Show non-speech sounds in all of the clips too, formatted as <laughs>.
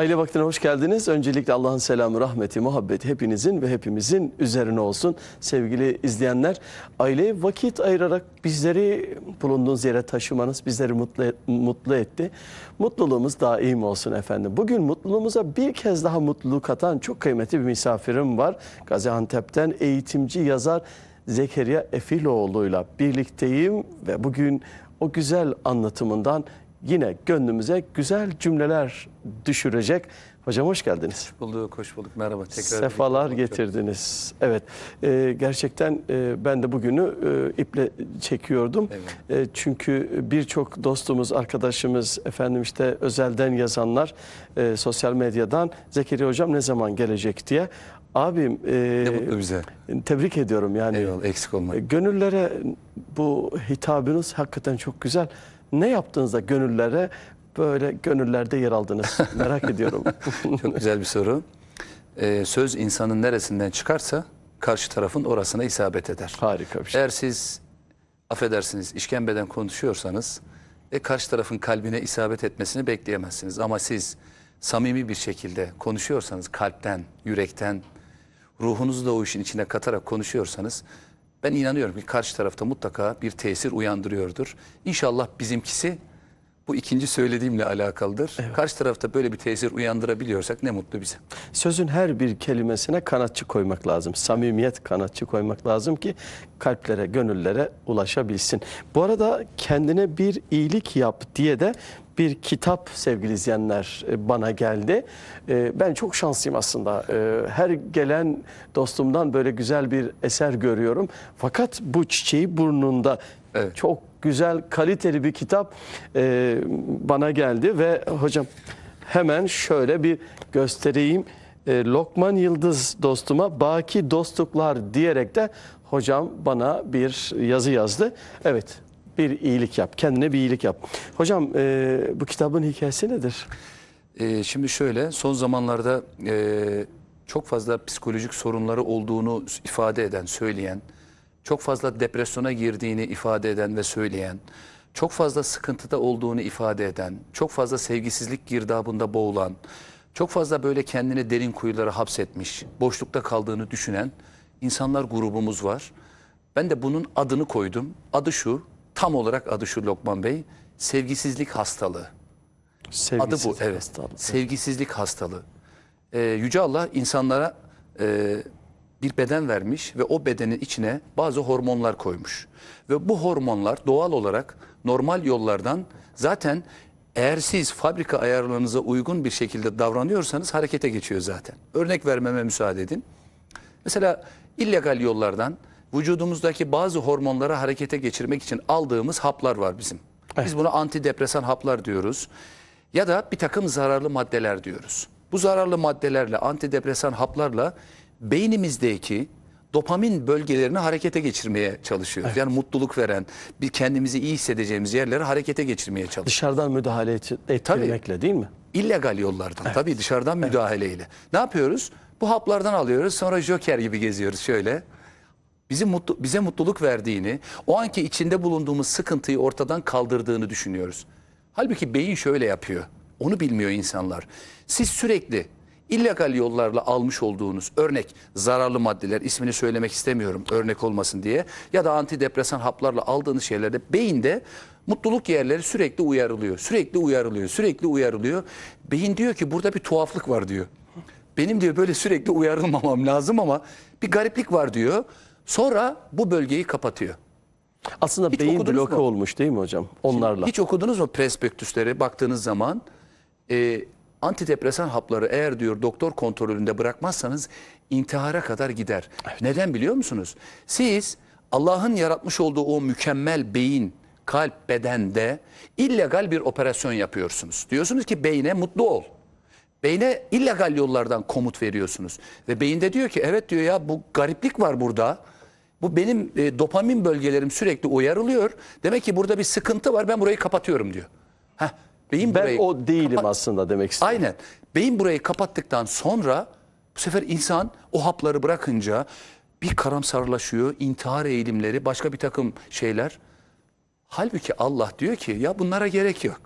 Aile Vakti'ne hoş geldiniz. Öncelikle Allah'ın selamı, rahmeti, muhabbeti hepinizin ve hepimizin üzerine olsun. Sevgili izleyenler, aileye vakit ayırarak bizleri bulunduğunuz yere taşımanız bizleri mutlu, mutlu etti. Mutluluğumuz daim olsun efendim. Bugün mutluluğumuza bir kez daha mutluluk atan çok kıymetli bir misafirim var. Gaziantep'ten eğitimci yazar Zekeriya Efiloğlu'yla birlikteyim ve bugün o güzel anlatımından yine gönlümüze güzel cümleler düşürecek. Hocam hoş geldiniz. Hoş bulduk, hoş bulduk. Merhaba. Tekrar Sefalar getirdiniz. Çok. Evet, e, gerçekten e, ben de bugünü e, iple çekiyordum. Evet. E, çünkü birçok dostumuz, arkadaşımız, efendim işte özelden yazanlar, e, sosyal medyadan Zekeriya Hocam ne zaman gelecek diye. Abim e, ne mutlu bize. tebrik ediyorum yani. Eyvallah eksik olmayın. E, gönüllere bu hitabınız hakikaten çok güzel ne yaptığınızda gönüllere böyle gönüllerde yer aldınız? Merak ediyorum. <laughs> Çok güzel bir soru. Ee, söz insanın neresinden çıkarsa karşı tarafın orasına isabet eder. Harika bir şey. Eğer siz affedersiniz işkembeden konuşuyorsanız e, karşı tarafın kalbine isabet etmesini bekleyemezsiniz. Ama siz samimi bir şekilde konuşuyorsanız kalpten, yürekten, ruhunuzu da o işin içine katarak konuşuyorsanız ben inanıyorum ki karşı tarafta mutlaka bir tesir uyandırıyordur. İnşallah bizimkisi bu ikinci söylediğimle alakalıdır. Evet. Karşı tarafta böyle bir tesir uyandırabiliyorsak ne mutlu bize. Sözün her bir kelimesine kanatçı koymak lazım. Samimiyet kanatçı koymak lazım ki kalplere, gönüllere ulaşabilsin. Bu arada kendine bir iyilik yap diye de bir kitap sevgili izleyenler e, bana geldi. E, ben çok şanslıyım aslında. E, her gelen dostumdan böyle güzel bir eser görüyorum. Fakat bu çiçeği burnunda evet. çok güzel kaliteli bir kitap bana geldi ve hocam hemen şöyle bir göstereyim. Lokman Yıldız dostuma baki dostluklar diyerek de hocam bana bir yazı yazdı. Evet bir iyilik yap. Kendine bir iyilik yap. Hocam e, bu kitabın hikayesi nedir? E, şimdi şöyle son zamanlarda e, çok fazla psikolojik sorunları olduğunu ifade eden, söyleyen, çok fazla depresyona girdiğini ifade eden ve söyleyen, çok fazla sıkıntıda olduğunu ifade eden, çok fazla sevgisizlik girdabında boğulan, çok fazla böyle kendini derin kuyulara hapsetmiş, boşlukta kaldığını düşünen insanlar grubumuz var. Ben de bunun adını koydum. Adı şu, tam olarak adı şu Lokman Bey. Sevgisizlik hastalığı. Sevgisizlik adı bu evet. Hastalığı. Sevgisizlik hastalığı. Ee, Yüce Allah insanlara e, bir beden vermiş ve o bedenin içine bazı hormonlar koymuş. Ve bu hormonlar doğal olarak normal yollardan zaten eğer siz fabrika ayarlarınıza uygun bir şekilde davranıyorsanız harekete geçiyor zaten. Örnek vermeme müsaade edin. Mesela illegal yollardan vücudumuzdaki bazı hormonları harekete geçirmek için aldığımız haplar var bizim. Evet. Biz buna antidepresan haplar diyoruz ya da bir takım zararlı maddeler diyoruz. Bu zararlı maddelerle antidepresan haplarla beynimizdeki dopamin bölgelerini harekete geçirmeye çalışıyoruz. Evet. Yani mutluluk veren, bir kendimizi iyi hissedeceğimiz yerleri harekete geçirmeye çalışıyoruz. Dışarıdan müdahale et, e, ettirmekle değil mi? İllegal yollardan evet. tabii dışarıdan müdahaleyle. Evet. Ne yapıyoruz? Bu haplardan alıyoruz sonra joker gibi geziyoruz şöyle bizi mutlu, bize mutluluk verdiğini, o anki içinde bulunduğumuz sıkıntıyı ortadan kaldırdığını düşünüyoruz. Halbuki beyin şöyle yapıyor. Onu bilmiyor insanlar. Siz sürekli illegal yollarla almış olduğunuz örnek zararlı maddeler ismini söylemek istemiyorum örnek olmasın diye ya da antidepresan haplarla aldığınız şeylerde beyinde mutluluk yerleri sürekli uyarılıyor. Sürekli uyarılıyor. Sürekli uyarılıyor. Beyin diyor ki burada bir tuhaflık var diyor. Benim diyor böyle sürekli uyarılmamam lazım ama bir gariplik var diyor. Sonra bu bölgeyi kapatıyor. Aslında Hiç beyin bloke mu? olmuş değil mi hocam? Onlarla. Şimdi hiç okudunuz mu prespektüslere baktığınız zaman e, antidepresan hapları eğer diyor doktor kontrolünde bırakmazsanız intihara kadar gider. Evet. Neden biliyor musunuz? Siz Allah'ın yaratmış olduğu o mükemmel beyin, kalp, bedende illegal bir operasyon yapıyorsunuz. Diyorsunuz ki beyne mutlu ol. Beyne illegal yollardan komut veriyorsunuz. Ve beyinde diyor ki evet diyor ya bu gariplik var burada. Bu benim e, dopamin bölgelerim sürekli uyarılıyor. Demek ki burada bir sıkıntı var. Ben burayı kapatıyorum diyor. Heh, beyin ben burayı o değilim kapat- aslında demek istiyorum. Aynen. Beyin burayı kapattıktan sonra bu sefer insan o hapları bırakınca bir karamsarlaşıyor, intihar eğilimleri, başka bir takım şeyler. Halbuki Allah diyor ki ya bunlara gerek yok.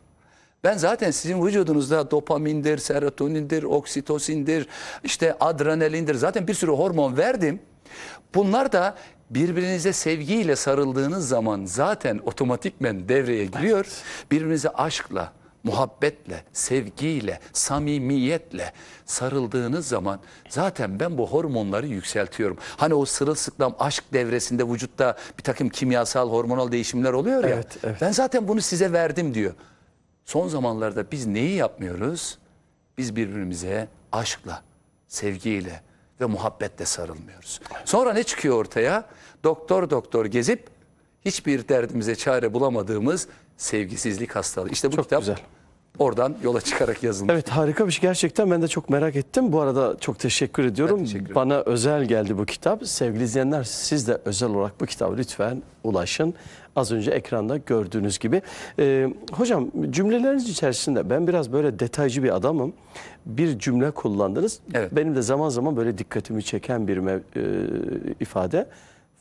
Ben zaten sizin vücudunuzda dopamindir, serotonindir, oksitosindir, işte adrenalindir zaten bir sürü hormon verdim. Bunlar da birbirinize sevgiyle sarıldığınız zaman zaten otomatikmen devreye giriyor. Birbirinize aşkla, muhabbetle, sevgiyle, samimiyetle sarıldığınız zaman zaten ben bu hormonları yükseltiyorum. Hani o sırılsıklam aşk devresinde vücutta bir takım kimyasal hormonal değişimler oluyor ya. Evet, evet. Ben zaten bunu size verdim diyor. Son zamanlarda biz neyi yapmıyoruz? Biz birbirimize aşkla, sevgiyle ve muhabbetle sarılmıyoruz. Sonra ne çıkıyor ortaya? doktor doktor gezip hiçbir derdimize çare bulamadığımız sevgisizlik hastalığı. İşte bu çok kitap güzel. oradan yola çıkarak yazılmış. Evet harika bir şey gerçekten ben de çok merak ettim. Bu arada çok teşekkür ediyorum. teşekkür Bana özel geldi bu kitap. Sevgili izleyenler siz de özel olarak bu kitabı lütfen ulaşın. Az önce ekranda gördüğünüz gibi. Ee, hocam cümleleriniz içerisinde ben biraz böyle detaycı bir adamım. Bir cümle kullandınız. Evet. Benim de zaman zaman böyle dikkatimi çeken bir e, ifade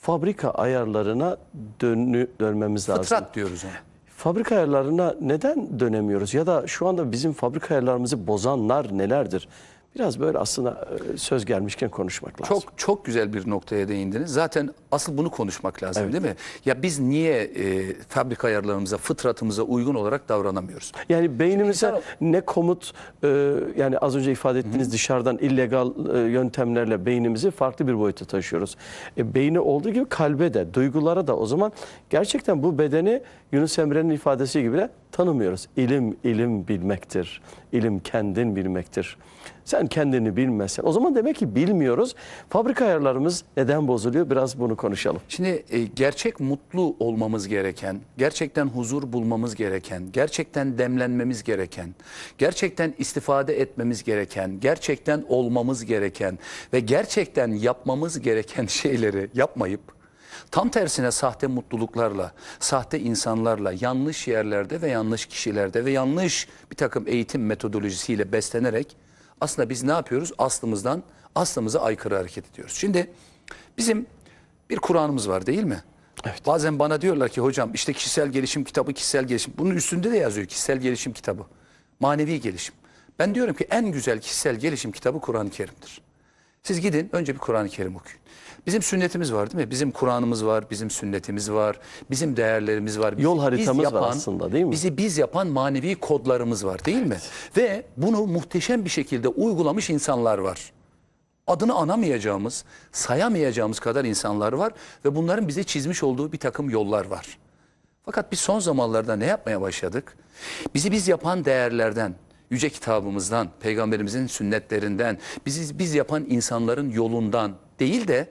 fabrika ayarlarına dönü, dönmemiz lazım. Fıtrat diyoruz ona. Fabrika ayarlarına neden dönemiyoruz? Ya da şu anda bizim fabrika ayarlarımızı bozanlar nelerdir? Biraz böyle aslında e, söz gelmişken konuşmak lazım. Çok çok güzel bir noktaya değindiniz. Zaten asıl bunu konuşmak lazım evet. değil mi? Ya biz niye e, fabrika ayarlarımıza, fıtratımıza uygun olarak davranamıyoruz? Yani beynimize İnsan... ne komut e, yani az önce ifade ettiğiniz Hı -hı. dışarıdan illegal e, yöntemlerle beynimizi farklı bir boyuta taşıyoruz. E, beyni olduğu gibi kalbe de, duygulara da o zaman gerçekten bu bedeni Yunus Emre'nin ifadesi gibi de tanımıyoruz. İlim, ilim bilmektir. İlim kendin bilmektir. Sen kendini bilmezsen. O zaman demek ki bilmiyoruz. Fabrika ayarlarımız neden bozuluyor? Biraz bunu konuşalım. Şimdi e, gerçek mutlu olmamız gereken, gerçekten huzur bulmamız gereken, gerçekten demlenmemiz gereken, gerçekten istifade etmemiz gereken, gerçekten olmamız gereken ve gerçekten yapmamız gereken <laughs> şeyleri yapmayıp Tam tersine sahte mutluluklarla, sahte insanlarla, yanlış yerlerde ve yanlış kişilerde ve yanlış bir takım eğitim metodolojisiyle beslenerek aslında biz ne yapıyoruz? Aslımızdan, aslımıza aykırı hareket ediyoruz. Şimdi bizim bir Kur'an'ımız var değil mi? Evet. Bazen bana diyorlar ki hocam işte kişisel gelişim kitabı, kişisel gelişim. Bunun üstünde de yazıyor kişisel gelişim kitabı. Manevi gelişim. Ben diyorum ki en güzel kişisel gelişim kitabı Kur'an-ı Kerim'dir. Siz gidin önce bir Kur'an-ı Kerim okuyun. Bizim sünnetimiz var değil mi? Bizim Kur'an'ımız var, bizim sünnetimiz var, bizim değerlerimiz var. Bizi Yol haritamız yapan, var aslında değil mi? Bizi biz yapan manevi kodlarımız var değil evet. mi? Ve bunu muhteşem bir şekilde uygulamış insanlar var adını anamayacağımız, sayamayacağımız kadar insanlar var ve bunların bize çizmiş olduğu bir takım yollar var. Fakat biz son zamanlarda ne yapmaya başladık? Bizi biz yapan değerlerden, yüce kitabımızdan, peygamberimizin sünnetlerinden, bizi biz yapan insanların yolundan değil de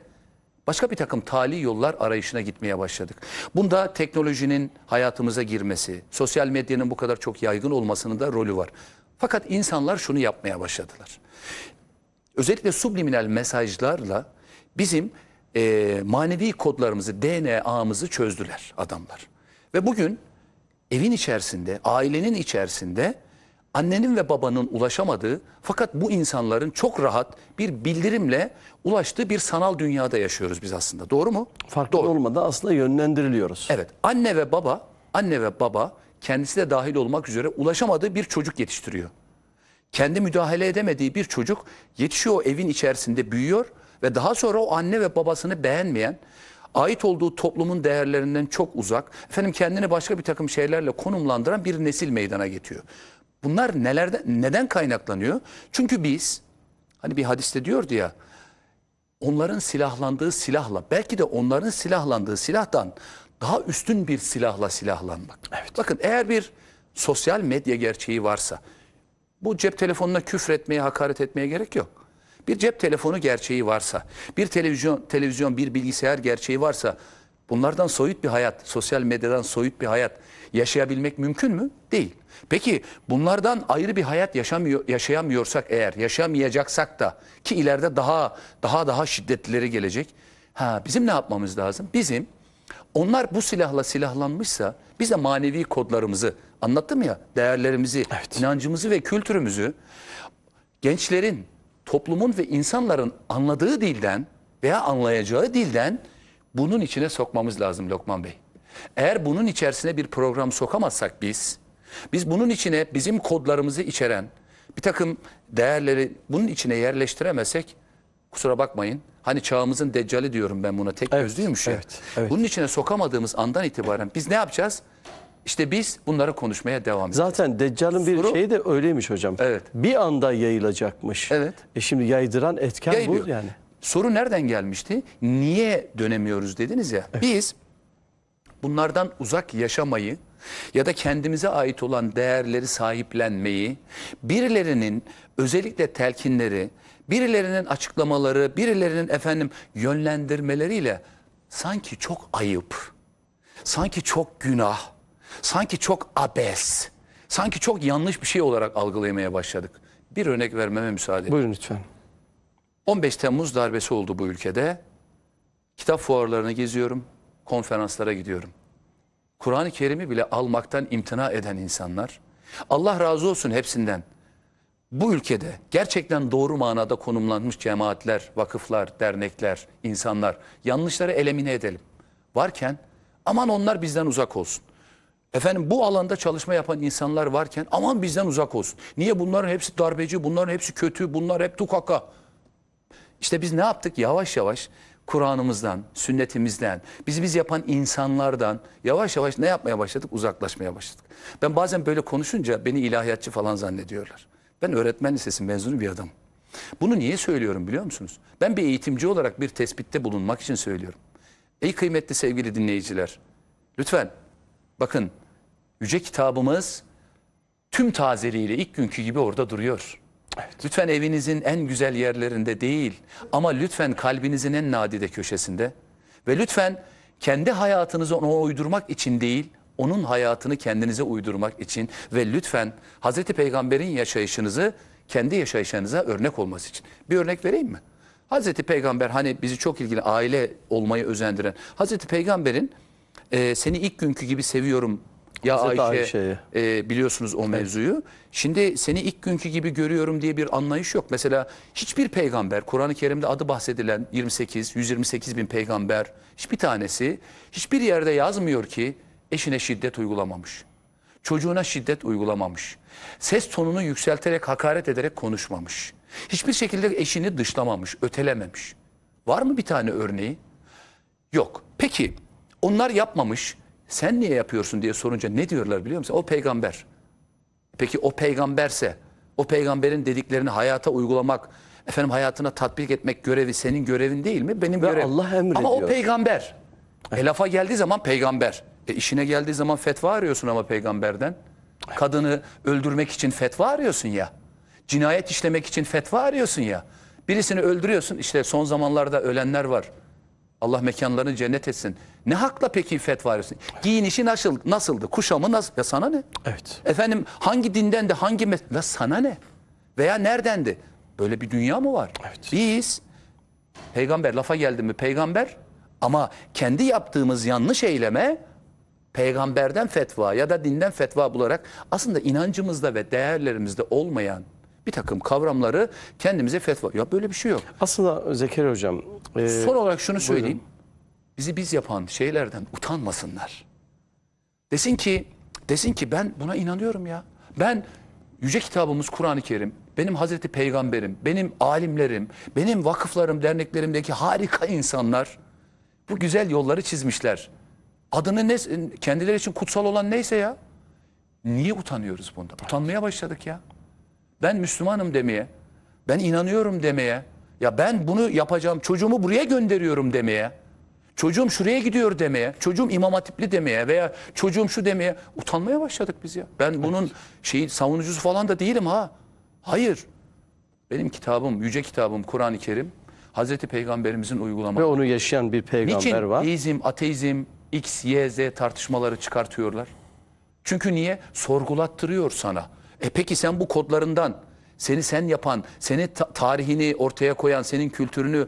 başka bir takım tali yollar arayışına gitmeye başladık. Bunda teknolojinin hayatımıza girmesi, sosyal medyanın bu kadar çok yaygın olmasının da rolü var. Fakat insanlar şunu yapmaya başladılar. Özellikle subliminal mesajlarla bizim e, manevi kodlarımızı, DNA'mızı çözdüler adamlar. Ve bugün evin içerisinde, ailenin içerisinde annenin ve babanın ulaşamadığı fakat bu insanların çok rahat bir bildirimle ulaştığı bir sanal dünyada yaşıyoruz biz aslında. Doğru mu? Farklı Doğru. olmadan aslında yönlendiriliyoruz. Evet. Anne ve baba, anne ve baba kendisi de dahil olmak üzere ulaşamadığı bir çocuk yetiştiriyor. Kendi müdahale edemediği bir çocuk yetişiyor o evin içerisinde büyüyor ve daha sonra o anne ve babasını beğenmeyen, ait olduğu toplumun değerlerinden çok uzak, efendim kendini başka bir takım şeylerle konumlandıran bir nesil meydana getiriyor. Bunlar nelerden neden kaynaklanıyor? Çünkü biz hani bir hadiste diyordu ya onların silahlandığı silahla belki de onların silahlandığı silahtan daha üstün bir silahla silahlanmak. Evet. Bakın eğer bir sosyal medya gerçeği varsa bu cep telefonuna küfretmeye, hakaret etmeye gerek yok. Bir cep telefonu gerçeği varsa, bir televizyon, televizyon, bir bilgisayar gerçeği varsa Bunlardan soyut bir hayat, sosyal medyadan soyut bir hayat yaşayabilmek mümkün mü? Değil. Peki bunlardan ayrı bir hayat yaşamıyor, yaşayamıyorsak eğer, yaşamayacaksak da ki ileride daha daha daha şiddetlileri gelecek. Ha bizim ne yapmamız lazım? Bizim onlar bu silahla silahlanmışsa biz de manevi kodlarımızı anlattım ya değerlerimizi, evet. inancımızı ve kültürümüzü gençlerin, toplumun ve insanların anladığı dilden veya anlayacağı dilden bunun içine sokmamız lazım Lokman Bey. Eğer bunun içerisine bir program sokamazsak biz, biz bunun içine bizim kodlarımızı içeren bir takım değerleri bunun içine yerleştiremezsek kusura bakmayın. Hani çağımızın deccali diyorum ben buna tek evet, gözlüymüş ya. Evet, evet. Bunun içine sokamadığımız andan itibaren biz ne yapacağız? İşte biz bunları konuşmaya devam edeceğiz. Zaten Deccal'ın bir Soru, şeyi de öyleymiş hocam. Evet. Bir anda yayılacakmış. Evet. E şimdi yaydıran etken Yayılıyor. bu yani. Soru nereden gelmişti? Niye dönemiyoruz dediniz ya. Evet. Biz bunlardan uzak yaşamayı ya da kendimize ait olan değerleri sahiplenmeyi, birilerinin özellikle telkinleri, birilerinin açıklamaları, birilerinin efendim yönlendirmeleriyle sanki çok ayıp, sanki çok günah, sanki çok abes, sanki çok yanlış bir şey olarak algılamaya başladık. Bir örnek vermeme müsaade edin. Buyurun lütfen. 15 Temmuz darbesi oldu bu ülkede. Kitap fuarlarına geziyorum, konferanslara gidiyorum. Kur'an-ı Kerim'i bile almaktan imtina eden insanlar, Allah razı olsun hepsinden. Bu ülkede gerçekten doğru manada konumlanmış cemaatler, vakıflar, dernekler, insanlar yanlışları elemine edelim. Varken aman onlar bizden uzak olsun. Efendim bu alanda çalışma yapan insanlar varken aman bizden uzak olsun. Niye bunların hepsi darbeci, bunların hepsi kötü, bunlar hep tukaka. İşte biz ne yaptık? Yavaş yavaş Kur'an'ımızdan, sünnetimizden, bizi biz yapan insanlardan yavaş yavaş ne yapmaya başladık? Uzaklaşmaya başladık. Ben bazen böyle konuşunca beni ilahiyatçı falan zannediyorlar. Ben öğretmen lisesi mezunu bir adam. Bunu niye söylüyorum biliyor musunuz? Ben bir eğitimci olarak bir tespitte bulunmak için söylüyorum. Ey kıymetli sevgili dinleyiciler, lütfen bakın yüce kitabımız tüm tazeliğiyle ilk günkü gibi orada duruyor. Evet. Lütfen evinizin en güzel yerlerinde değil ama lütfen kalbinizin en nadide köşesinde ve lütfen kendi hayatınızı ona uydurmak için değil onun hayatını kendinize uydurmak için ve lütfen Hazreti Peygamber'in yaşayışınızı kendi yaşayışınıza örnek olması için. Bir örnek vereyim mi? Hazreti Peygamber hani bizi çok ilgili aile olmayı özendiren Hazreti Peygamber'in e, seni ilk günkü gibi seviyorum ya Hazreti Ayşe e, biliyorsunuz o mevzuyu. Şimdi seni ilk günkü gibi görüyorum diye bir anlayış yok. Mesela hiçbir peygamber Kur'an-ı Kerim'de adı bahsedilen 28, 128 bin peygamber hiçbir tanesi hiçbir yerde yazmıyor ki eşine şiddet uygulamamış. Çocuğuna şiddet uygulamamış. Ses tonunu yükselterek hakaret ederek konuşmamış. Hiçbir şekilde eşini dışlamamış, ötelememiş. Var mı bir tane örneği? Yok. Peki onlar yapmamış sen niye yapıyorsun diye sorunca ne diyorlar biliyor musun? O peygamber. Peki o peygamberse o peygamberin dediklerini hayata uygulamak, efendim hayatına tatbik etmek görevi senin görevin değil mi? Benim görevim. Allah emrediyor. Ama o peygamber. E, lafa geldiği zaman peygamber. E, işine geldiği zaman fetva arıyorsun ama peygamberden. Kadını öldürmek için fetva arıyorsun ya. Cinayet işlemek için fetva arıyorsun ya. Birisini öldürüyorsun işte son zamanlarda ölenler var. Allah mekanlarını cennet etsin. Ne hakla peki fetva verirsin? Giyinişi nasıl, nasıldı? Kuşamı nasıl? Ya sana ne? Evet. Efendim hangi dinden de hangi mes... Ya sana ne? Veya neredendi? Böyle bir dünya mı var? Evet. Biz peygamber lafa geldi mi peygamber ama kendi yaptığımız yanlış eyleme peygamberden fetva ya da dinden fetva bularak aslında inancımızda ve değerlerimizde olmayan bir takım kavramları kendimize fetva. Ya böyle bir şey yok. Aslında Zekeri Hocam. E, Son olarak şunu buyurun. söyleyeyim. Bizi biz yapan şeylerden utanmasınlar. Desin ki desin ki ben buna inanıyorum ya. Ben yüce kitabımız Kur'an-ı Kerim, benim Hazreti Peygamberim, benim alimlerim, benim vakıflarım, derneklerimdeki harika insanlar bu güzel yolları çizmişler. Adını ne, kendileri için kutsal olan neyse ya. Niye utanıyoruz bunda? Utanmaya başladık ya ben Müslümanım demeye, ben inanıyorum demeye, ya ben bunu yapacağım, çocuğumu buraya gönderiyorum demeye, çocuğum şuraya gidiyor demeye, çocuğum imam hatipli demeye veya çocuğum şu demeye utanmaya başladık biz ya. Ben bunun şeyi savunucusu falan da değilim ha. Hayır. Benim kitabım, yüce kitabım Kur'an-ı Kerim Hazreti Peygamberimizin uygulaması. Ve onu yaşayan bir peygamber Niçin var. Niçin izm, ateizm, X, Y, Z tartışmaları çıkartıyorlar? Çünkü niye? Sorgulattırıyor sana. E peki sen bu kodlarından seni sen yapan, seni ta tarihini ortaya koyan, senin kültürünü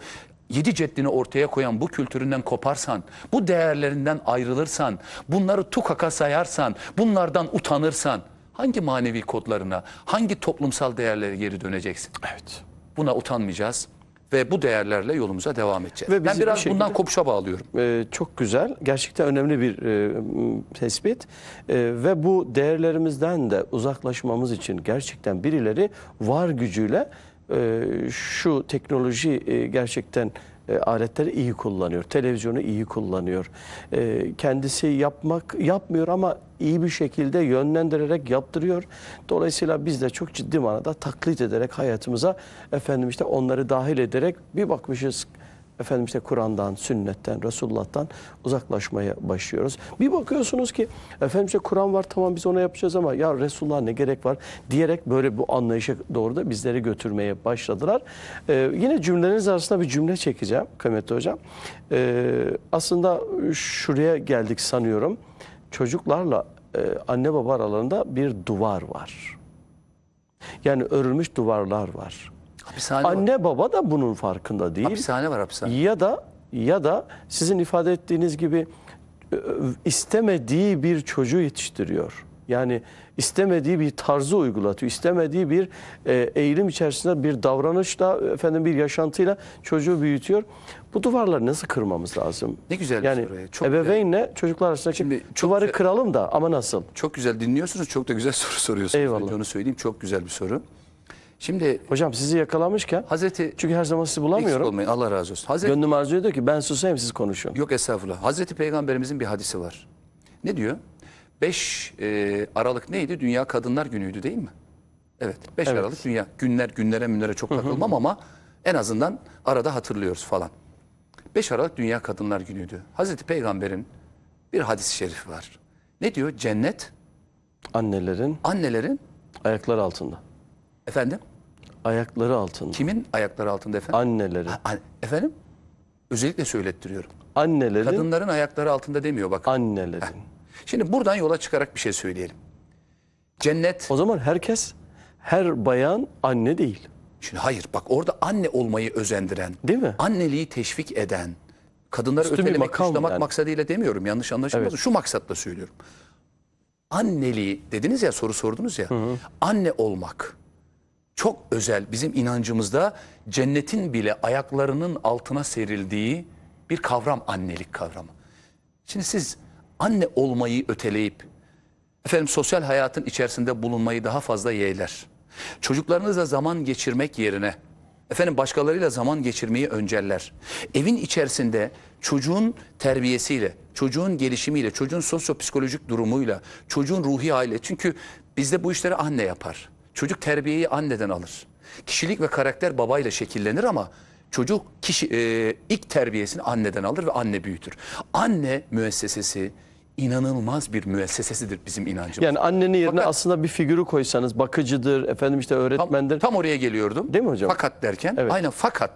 yedi ceddini ortaya koyan bu kültüründen koparsan, bu değerlerinden ayrılırsan, bunları tukaka sayarsan, bunlardan utanırsan hangi manevi kodlarına, hangi toplumsal değerlere geri döneceksin? Evet. Buna utanmayacağız ve bu değerlerle yolumuza devam edeceğiz. Ve ben biraz bir bundan kopuşa bağlıyorum. E, çok güzel. Gerçekten önemli bir e, tespit. E, ve bu değerlerimizden de uzaklaşmamız için gerçekten birileri var gücüyle e, şu teknoloji e, gerçekten e, aletleri iyi kullanıyor. Televizyonu iyi kullanıyor. E, kendisi yapmak yapmıyor ama iyi bir şekilde yönlendirerek yaptırıyor. Dolayısıyla biz de çok ciddi manada taklit ederek hayatımıza efendim işte onları dahil ederek bir bakmışız efendim işte Kur'an'dan, sünnetten, Resulullah'tan uzaklaşmaya başlıyoruz. Bir bakıyorsunuz ki efendim işte Kur'an var tamam biz ona yapacağız ama ya Resulullah ne gerek var diyerek böyle bu anlayışa doğru da bizleri götürmeye başladılar. Ee, yine cümleleriniz arasında bir cümle çekeceğim kıymetli hocam. Ee, aslında şuraya geldik sanıyorum. Çocuklarla e, anne baba aralarında bir duvar var. Yani örülmüş duvarlar var. Hapishane Anne var. baba da bunun farkında değil. Hapishane var hapishane. Ya da ya da sizin ifade ettiğiniz gibi e, istemediği bir çocuğu yetiştiriyor. Yani istemediği bir tarzı uygulatıyor. istemediği bir e, eğilim içerisinde bir davranışla, efendim bir yaşantıyla çocuğu büyütüyor. Bu duvarları nasıl kırmamız lazım? Ne güzel yani, bir soru. Çok ebeveynle güzel. çocuklar arasındaki Şimdi çok duvarı güzel, kıralım da ama nasıl? Çok güzel dinliyorsunuz. Çok da güzel <laughs> soru soruyorsunuz. Eyvallah. Önce onu söyleyeyim. Çok güzel bir soru. Şimdi hocam sizi yakalamışken Hazreti çünkü her zaman sizi bulamıyorum. Olmayın, Allah razı olsun. Hazreti, Gönlüm arzu ediyor ki ben susayım siz konuşun. Yok estağfurullah. Hazreti Peygamberimizin bir hadisi var. Ne diyor? 5 e, Aralık neydi? Dünya Kadınlar Günü'ydü değil mi? Evet. 5 evet. Aralık dünya günler günlere günlere çok takılmam ama en azından arada hatırlıyoruz falan. 5 Aralık Dünya Kadınlar Günü'ydü. Hazreti Peygamber'in bir hadis-i şerifi var. Ne diyor? Cennet annelerin annelerin ayaklar altında. Efendim? Ayakları altında. Kimin ayakları altında efendim? Annelerin. Ha, an- efendim? Özellikle söylettiriyorum. Annelerin. Kadınların ayakları altında demiyor bak Annelerin. Heh. Şimdi buradan yola çıkarak bir şey söyleyelim. Cennet. O zaman herkes, her bayan anne değil. Şimdi hayır bak orada anne olmayı özendiren, Değil mi? anneliği teşvik eden, kadınları Üstü bir ötelemek, makam yani. maksadıyla demiyorum yanlış anlaşılmasın. Evet. Şu maksatla söylüyorum. Anneliği dediniz ya soru sordunuz ya. Anne olmak, çok özel bizim inancımızda cennetin bile ayaklarının altına serildiği bir kavram annelik kavramı. Şimdi siz anne olmayı öteleyip efendim sosyal hayatın içerisinde bulunmayı daha fazla yeğler. Çocuklarınızla zaman geçirmek yerine efendim başkalarıyla zaman geçirmeyi önceller. Evin içerisinde çocuğun terbiyesiyle, çocuğun gelişimiyle, çocuğun sosyopsikolojik durumuyla, çocuğun ruhi hali. Çünkü bizde bu işleri anne yapar. Çocuk terbiyeyi anneden alır. Kişilik ve karakter babayla şekillenir ama çocuk kişi, e, ilk terbiyesini anneden alır ve anne büyütür. Anne müessesesi inanılmaz bir müessesesidir bizim inancımız. Yani annenin yerine Fakat, aslında bir figürü koysanız bakıcıdır, efendim işte öğretmendir. Tam, tam oraya geliyordum. Değil mi hocam? Fakat derken evet. aynen fakat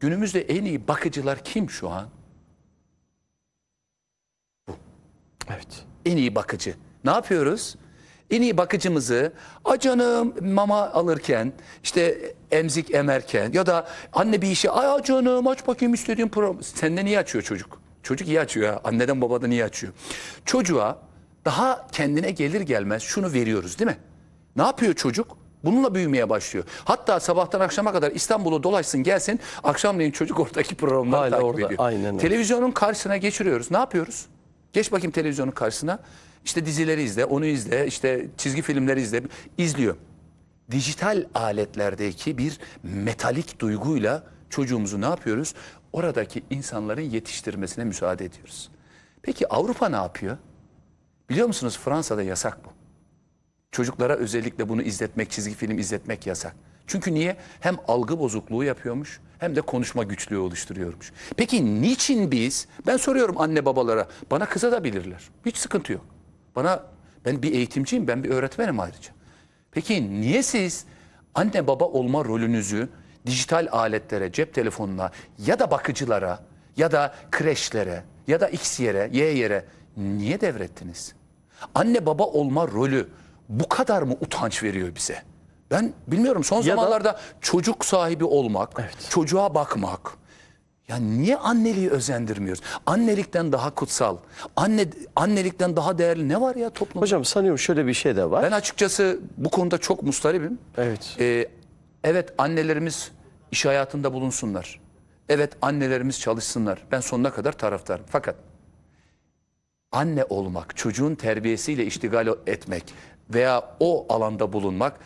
günümüzde en iyi bakıcılar kim şu an? Bu. Evet. En iyi bakıcı. Ne yapıyoruz? en iyi bakıcımızı acanım mama alırken işte emzik emerken ya da anne bir işi ay canım aç bakayım istediğim program. Senden niye açıyor çocuk. Çocuk iyi açıyor ya. Anneden babadan iyi açıyor. Çocuğa daha kendine gelir gelmez şunu veriyoruz değil mi? Ne yapıyor çocuk? Bununla büyümeye başlıyor. Hatta sabahtan akşama kadar İstanbul'u dolaşsın gelsin akşamleyin çocuk oradaki programları Hala takip orada, ediyor. Aynen Televizyonun karşısına geçiriyoruz. Ne yapıyoruz? Geç bakayım televizyonun karşısına. İşte dizileri izle, onu izle, işte çizgi filmleri izle, izliyor. Dijital aletlerdeki bir metalik duyguyla çocuğumuzu ne yapıyoruz? Oradaki insanların yetiştirmesine müsaade ediyoruz. Peki Avrupa ne yapıyor? Biliyor musunuz Fransa'da yasak bu. Çocuklara özellikle bunu izletmek, çizgi film izletmek yasak. Çünkü niye? Hem algı bozukluğu yapıyormuş hem de konuşma güçlüğü oluşturuyormuş. Peki niçin biz? Ben soruyorum anne babalara. Bana kıza da bilirler. Hiç sıkıntı yok. Bana ben bir eğitimciyim, ben bir öğretmenim ayrıca. Peki niye siz anne baba olma rolünüzü dijital aletlere, cep telefonuna ya da bakıcılara ya da kreşlere ya da X yere, Y yere niye devrettiniz? Anne baba olma rolü bu kadar mı utanç veriyor bize? Ben bilmiyorum son ya zamanlarda da... çocuk sahibi olmak, evet. çocuğa bakmak, ya niye anneliği özendirmiyoruz? Annelikten daha kutsal, anne annelikten daha değerli ne var ya toplumda? Hocam sanıyorum şöyle bir şey de var. Ben açıkçası bu konuda çok mustaribim. Evet. Ee, evet annelerimiz iş hayatında bulunsunlar. Evet annelerimiz çalışsınlar. Ben sonuna kadar taraftarım. Fakat anne olmak, çocuğun terbiyesiyle iştigal etmek veya o alanda bulunmak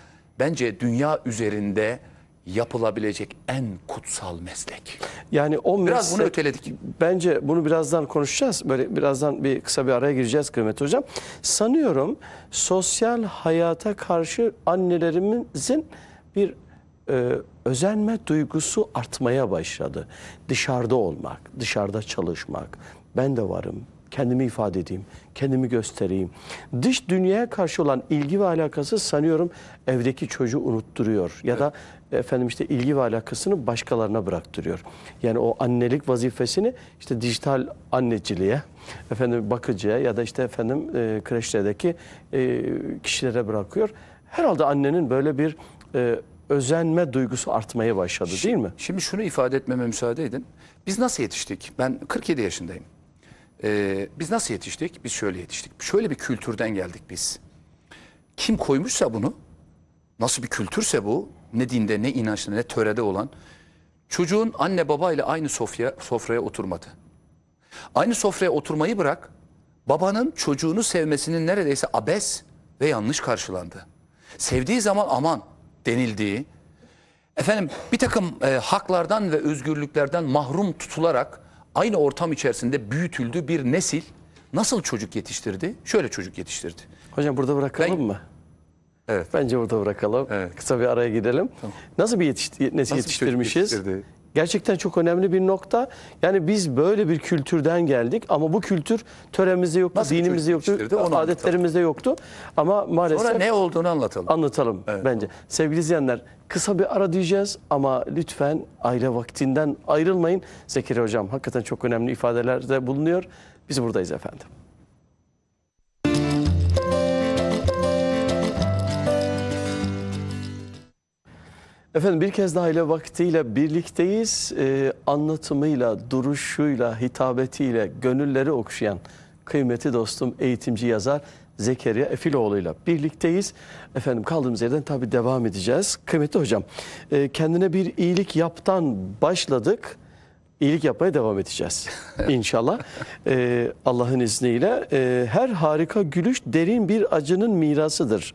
bence dünya üzerinde yapılabilecek en kutsal meslek. Yani o biraz meslek, bunu öteledik. Bence bunu birazdan konuşacağız. Böyle birazdan bir kısa bir araya gireceğiz Kıymet Hocam. Sanıyorum sosyal hayata karşı annelerimizin bir e, özenme duygusu artmaya başladı. Dışarıda olmak, dışarıda çalışmak. Ben de varım, kendimi ifade edeyim, kendimi göstereyim. Dış dünyaya karşı olan ilgi ve alakası sanıyorum evdeki çocuğu unutturuyor ya evet. da efendim işte ilgi ve alakasını başkalarına bıraktırıyor. Yani o annelik vazifesini işte dijital anneciliğe, efendim bakıcıya ya da işte efendim e, kreşlerdeki e, kişilere bırakıyor. Herhalde annenin böyle bir e, özenme duygusu artmaya başladı değil mi? Şimdi şunu ifade etmeme müsaade edin. Biz nasıl yetiştik? Ben 47 yaşındayım. Ee, biz nasıl yetiştik? Biz şöyle yetiştik. Şöyle bir kültürden geldik biz. Kim koymuşsa bunu, nasıl bir kültürse bu, ne dinde ne inançta ne törede olan çocuğun anne babayla aynı sofya, sofraya oturmadı. Aynı sofraya oturmayı bırak babanın çocuğunu sevmesinin neredeyse abes ve yanlış karşılandı. Sevdiği zaman aman denildiği, efendim bir takım e, haklardan ve özgürlüklerden mahrum tutularak aynı ortam içerisinde büyütüldü bir nesil nasıl çocuk yetiştirdi? Şöyle çocuk yetiştirdi. Hocam burada bırakalım ben, mı? Evet. Bence burada bırakalım. Evet. Kısa bir araya gidelim. Tamam. Nasıl bir yetişti, nasıl, yetiştirmişiz? Gerçekten çok önemli bir nokta. Yani biz böyle bir kültürden geldik ama bu kültür töremizde yoktu, Nasıl dinimizde yoktu, adetlerimizde yoktu. Ama maalesef... Sonra ne olduğunu anlatalım. Anlatalım evet. bence. Sevgili izleyenler kısa bir ara diyeceğiz ama lütfen aile vaktinden ayrılmayın. Zekeri Hocam hakikaten çok önemli ifadelerde bulunuyor. Biz buradayız efendim. Efendim bir kez daha ile vaktiyle birlikteyiz. Ee, anlatımıyla, duruşuyla, hitabetiyle gönülleri okşayan kıymeti dostum eğitimci yazar Zekeriya Efiloğlu ile birlikteyiz. Efendim kaldığımız yerden tabii devam edeceğiz. Kıymetli hocam e, kendine bir iyilik yaptan başladık. İyilik yapmaya devam edeceğiz <laughs> inşallah. E, Allah'ın izniyle e, her harika gülüş derin bir acının mirasıdır.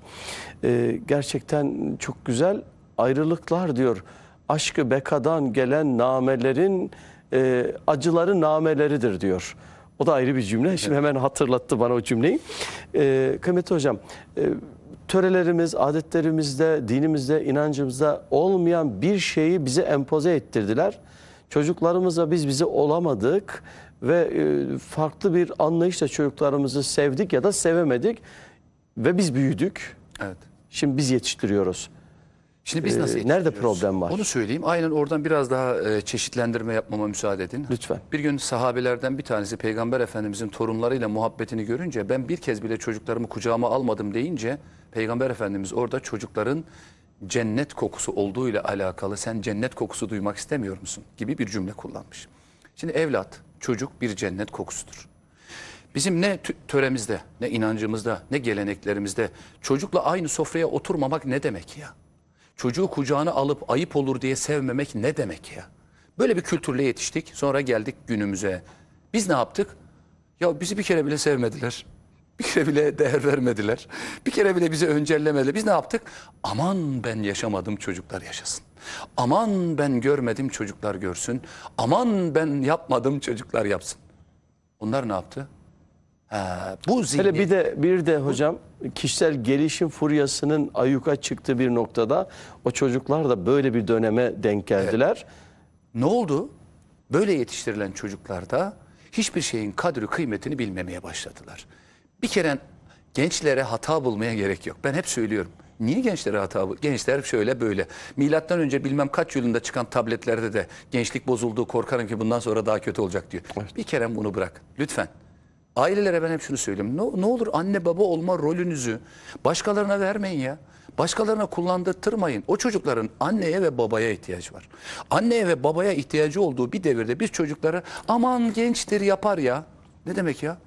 E, gerçekten çok güzel ayrılıklar diyor. Aşkı bekadan gelen namelerin e, acıları nameleridir diyor. O da ayrı bir cümle. Şimdi hemen hatırlattı bana o cümleyi. E, kıymetli hocam, e, törelerimiz, adetlerimizde, dinimizde, inancımızda olmayan bir şeyi bize empoze ettirdiler. Çocuklarımızla biz bizi olamadık ve e, farklı bir anlayışla çocuklarımızı sevdik ya da sevemedik ve biz büyüdük. Evet. Şimdi biz yetiştiriyoruz. Şimdi biz nasıl ee, Nerede problem var? Onu söyleyeyim. Aynen oradan biraz daha e, çeşitlendirme yapmama müsaade edin. Lütfen. Bir gün sahabelerden bir tanesi Peygamber Efendimizin torunlarıyla muhabbetini görünce ben bir kez bile çocuklarımı kucağıma almadım deyince Peygamber Efendimiz orada çocukların cennet kokusu olduğu ile alakalı sen cennet kokusu duymak istemiyor musun gibi bir cümle kullanmış. Şimdi evlat, çocuk bir cennet kokusudur. Bizim ne töremizde, ne inancımızda, ne geleneklerimizde çocukla aynı sofraya oturmamak ne demek ya? çocuğu kucağına alıp ayıp olur diye sevmemek ne demek ya? Böyle bir kültürle yetiştik. Sonra geldik günümüze. Biz ne yaptık? Ya bizi bir kere bile sevmediler. Bir kere bile <laughs> değer vermediler. Bir kere bile bizi öncellemediler. Biz ne yaptık? Aman ben yaşamadım çocuklar yaşasın. Aman ben görmedim çocuklar görsün. Aman ben yapmadım çocuklar yapsın. Onlar ne yaptı? Ha, bu zihni... Hele bir de bir de hocam kişisel gelişim furyasının ayuka çıktığı bir noktada o çocuklar da böyle bir döneme denk geldiler. Ne oldu? Böyle yetiştirilen çocuklarda hiçbir şeyin kadri kıymetini bilmemeye başladılar. Bir kere gençlere hata bulmaya gerek yok. Ben hep söylüyorum. Niye gençlere hata bu? Gençler şöyle böyle. Milattan önce bilmem kaç yılında çıkan tabletlerde de gençlik bozulduğu korkarım ki bundan sonra daha kötü olacak diyor. Evet. Bir kere bunu bırak lütfen. Ailelere ben hep şunu söylüyorum. Ne, ne olur anne baba olma rolünüzü başkalarına vermeyin ya. Başkalarına kullandırtırmayın. O çocukların anneye ve babaya ihtiyaç var. Anneye ve babaya ihtiyacı olduğu bir devirde biz çocuklara aman gençtir yapar ya. Ne demek ya?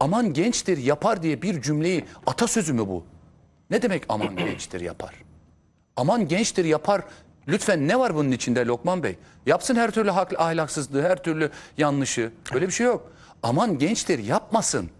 Aman gençtir yapar diye bir cümleyi atasözü mü bu? Ne demek aman <clears throat> gençtir yapar? Aman gençtir yapar. Lütfen ne var bunun içinde Lokman Bey? Yapsın her türlü ahlaksızlığı, her türlü yanlışı. Böyle bir şey yok aman gençtir yapmasın.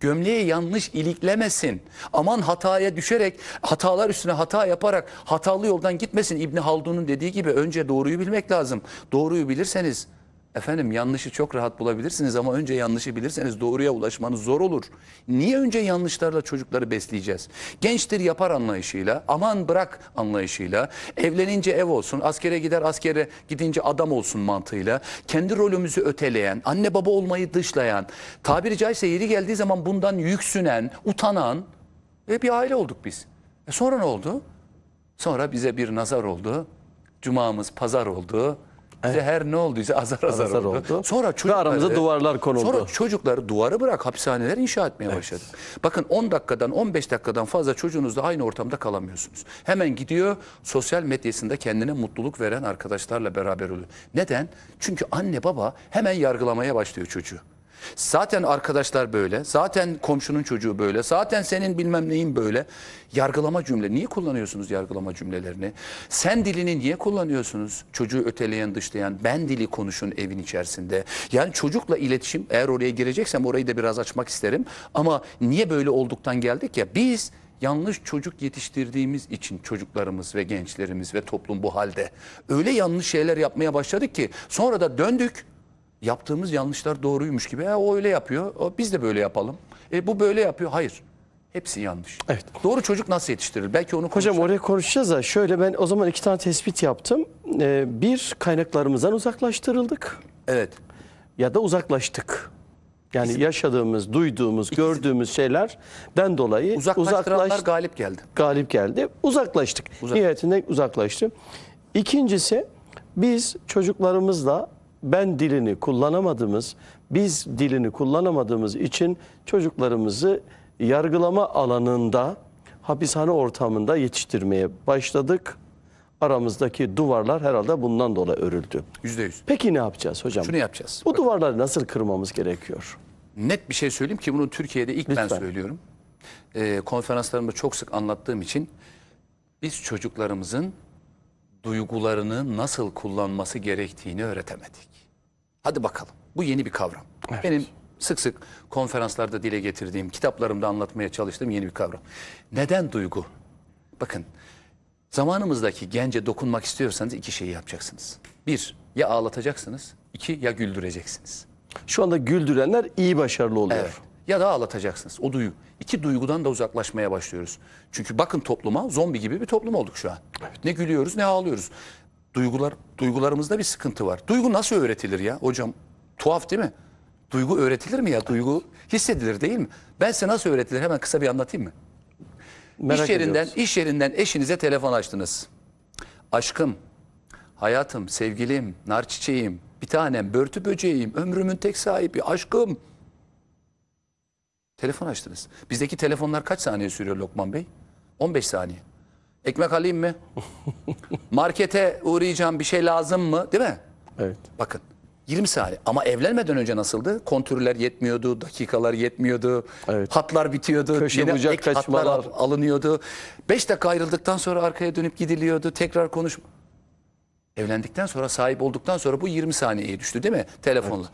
Gömleği yanlış iliklemesin. Aman hataya düşerek, hatalar üstüne hata yaparak hatalı yoldan gitmesin. İbni Haldun'un dediği gibi önce doğruyu bilmek lazım. Doğruyu bilirseniz Efendim yanlışı çok rahat bulabilirsiniz ama önce yanlışı bilirseniz doğruya ulaşmanız zor olur. Niye önce yanlışlarla çocukları besleyeceğiz? Gençtir yapar anlayışıyla, aman bırak anlayışıyla, evlenince ev olsun, askere gider askere gidince adam olsun mantığıyla, kendi rolümüzü öteleyen, anne baba olmayı dışlayan, tabiri caizse yeri geldiği zaman bundan yüksünen, utanan ve bir aile olduk biz. E sonra ne oldu? Sonra bize bir nazar oldu, cumamız pazar oldu, Zehir ne olduysa azar azar, azar oldu. oldu. Sonra çocukları, aramıza duvarlar konuldu. Sonra çocukları duvarı bırak hapishaneler inşa etmeye evet. başladı. Bakın 10 dakikadan 15 dakikadan fazla çocuğunuzla aynı ortamda kalamıyorsunuz. Hemen gidiyor sosyal medyasında kendine mutluluk veren arkadaşlarla beraber oluyor. Neden? Çünkü anne baba hemen yargılamaya başlıyor çocuğu. Zaten arkadaşlar böyle. Zaten komşunun çocuğu böyle. Zaten senin bilmem neyin böyle. Yargılama cümle. Niye kullanıyorsunuz yargılama cümlelerini? Sen dilini niye kullanıyorsunuz? Çocuğu öteleyen, dışlayan, ben dili konuşun evin içerisinde. Yani çocukla iletişim eğer oraya gireceksem orayı da biraz açmak isterim. Ama niye böyle olduktan geldik ya? Biz yanlış çocuk yetiştirdiğimiz için çocuklarımız ve gençlerimiz ve toplum bu halde. Öyle yanlış şeyler yapmaya başladık ki sonra da döndük yaptığımız yanlışlar doğruymuş gibi. E, o öyle yapıyor. O, biz de böyle yapalım. E, bu böyle yapıyor. Hayır. Hepsi yanlış. Evet. Doğru çocuk nasıl yetiştirilir? Belki onu konuşalım. Hocam oraya konuşacağız da şöyle ben o zaman iki tane tespit yaptım. Ee, bir kaynaklarımızdan uzaklaştırıldık. Evet. Ya da uzaklaştık. Yani İkisi. yaşadığımız, duyduğumuz, İkisi. gördüğümüz şeylerden dolayı uzaklaş galip geldi. Galip geldi. Uzaklaştık. Uzak. Nihayetinde uzaklaştı. İkincisi biz çocuklarımızla ben dilini kullanamadığımız, biz dilini kullanamadığımız için çocuklarımızı yargılama alanında, hapishane ortamında yetiştirmeye başladık. Aramızdaki duvarlar herhalde bundan dolayı örüldü. Yüzde yüz. Peki ne yapacağız hocam? Şunu yapacağız. Bu duvarları nasıl kırmamız gerekiyor? Net bir şey söyleyeyim ki bunu Türkiye'de ilk Lütfen. ben söylüyorum. Ee, konferanslarımda çok sık anlattığım için biz çocuklarımızın duygularını nasıl kullanması gerektiğini öğretemedik. Hadi bakalım. Bu yeni bir kavram. Evet. Benim sık sık konferanslarda dile getirdiğim, kitaplarımda anlatmaya çalıştığım yeni bir kavram. Neden duygu? Bakın zamanımızdaki gence dokunmak istiyorsanız iki şeyi yapacaksınız. Bir, ya ağlatacaksınız. iki ya güldüreceksiniz. Şu anda güldürenler iyi başarılı oluyor. Evet. Ya da ağlatacaksınız. O duyu. İki duygudan da uzaklaşmaya başlıyoruz. Çünkü bakın topluma zombi gibi bir toplum olduk şu an. Evet. Ne gülüyoruz ne ağlıyoruz. Duygular, duygularımızda bir sıkıntı var. Duygu nasıl öğretilir ya hocam? Tuhaf değil mi? Duygu öğretilir mi ya? Duygu hissedilir değil mi? Ben size nasıl öğretilir hemen kısa bir anlatayım mı? Merak iş yerinden, ediyoruz. iş yerinden eşinize telefon açtınız. Aşkım, hayatım, sevgilim, nar çiçeğim, bir tanem, börtü böceğim, ömrümün tek sahibi, aşkım. Telefon açtınız. Bizdeki telefonlar kaç saniye sürüyor Lokman Bey? 15 saniye. Ekmek alayım mı? <laughs> Markete uğrayacağım bir şey lazım mı? Değil mi? Evet. Bakın 20 saniye ama evlenmeden önce nasıldı? Kontürler yetmiyordu, dakikalar yetmiyordu, Evet. hatlar bitiyordu, Köşe bucak hatlar kaçmalar. alınıyordu. 5 dakika ayrıldıktan sonra arkaya dönüp gidiliyordu, tekrar konuş. Evlendikten sonra sahip olduktan sonra bu 20 saniyeye düştü değil mi? Telefonla.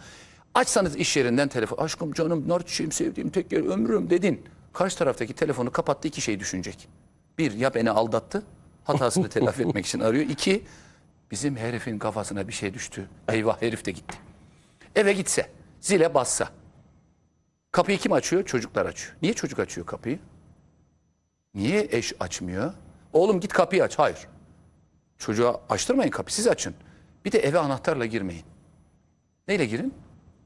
Açsanız iş yerinden telefon. Aşkım canım narçişim sevdiğim tek yer ömrüm dedin. Karşı taraftaki telefonu kapattı iki şey düşünecek. Bir, ya beni aldattı. Hatasını <laughs> telafi etmek için arıyor. İki, bizim herifin kafasına bir şey düştü. Eyvah herif de gitti. Eve gitse, zile bassa. Kapıyı kim açıyor? Çocuklar açıyor. Niye çocuk açıyor kapıyı? Niye eş açmıyor? Oğlum git kapıyı aç. Hayır. Çocuğa açtırmayın kapıyı siz açın. Bir de eve anahtarla girmeyin. Neyle girin?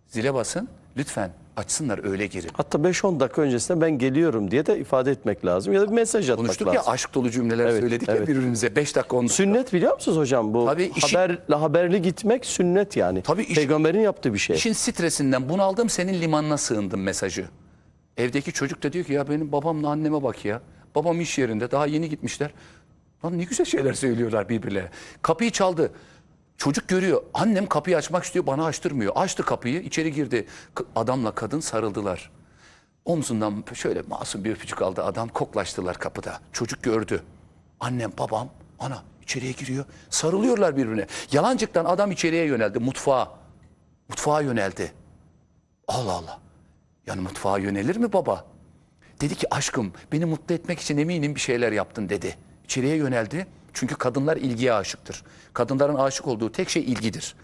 Zile basın. Lütfen açsınlar öyle girin. Hatta 5-10 dakika öncesinde ben geliyorum diye de ifade etmek lazım ya da bir mesaj atmak Konuştuk lazım. ya aşk dolu cümleler evet, söyledik evet. ya birbirimize 5 dakika 10 Sünnet biliyor musunuz hocam bu? Tabii işin, haberli, gitmek sünnet yani. Tabii işin, Peygamberin yaptığı bir şey. İşin stresinden bunaldım senin limanına sığındım mesajı. Evdeki çocuk da diyor ki ya benim babamla anneme bak ya. Babam iş yerinde daha yeni gitmişler. Lan ne güzel şeyler söylüyorlar birbirlerine. Kapıyı çaldı. Çocuk görüyor. Annem kapıyı açmak istiyor bana açtırmıyor. Açtı kapıyı içeri girdi. Adamla kadın sarıldılar. Omzundan şöyle masum bir öpücük aldı adam koklaştılar kapıda. Çocuk gördü. Annem babam ana içeriye giriyor. Sarılıyorlar birbirine. Yalancıktan adam içeriye yöneldi mutfağa. Mutfağa yöneldi. Allah Allah. Yani mutfağa yönelir mi baba? Dedi ki aşkım beni mutlu etmek için eminim bir şeyler yaptın dedi. İçeriye yöneldi. Çünkü kadınlar ilgiye aşıktır. Kadınların aşık olduğu tek şey ilgidir.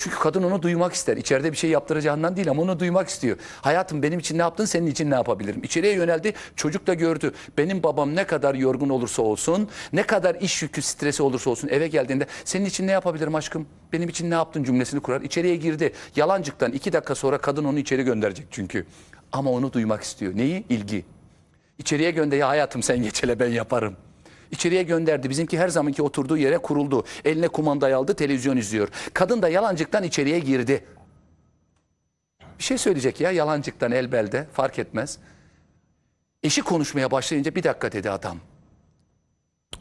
Çünkü kadın onu duymak ister. İçeride bir şey yaptıracağından değil ama onu duymak istiyor. Hayatım benim için ne yaptın senin için ne yapabilirim? İçeriye yöneldi çocuk da gördü. Benim babam ne kadar yorgun olursa olsun ne kadar iş yükü stresi olursa olsun eve geldiğinde senin için ne yapabilirim aşkım? Benim için ne yaptın cümlesini kurar. İçeriye girdi. Yalancıktan iki dakika sonra kadın onu içeri gönderecek çünkü. Ama onu duymak istiyor. Neyi? İlgi. İçeriye gönder ya hayatım sen geçele ben yaparım içeriye gönderdi. Bizimki her zamanki oturduğu yere kuruldu. Eline kumandayı aldı televizyon izliyor. Kadın da yalancıktan içeriye girdi. Bir şey söyleyecek ya yalancıktan el belde fark etmez. Eşi konuşmaya başlayınca bir dakika dedi adam.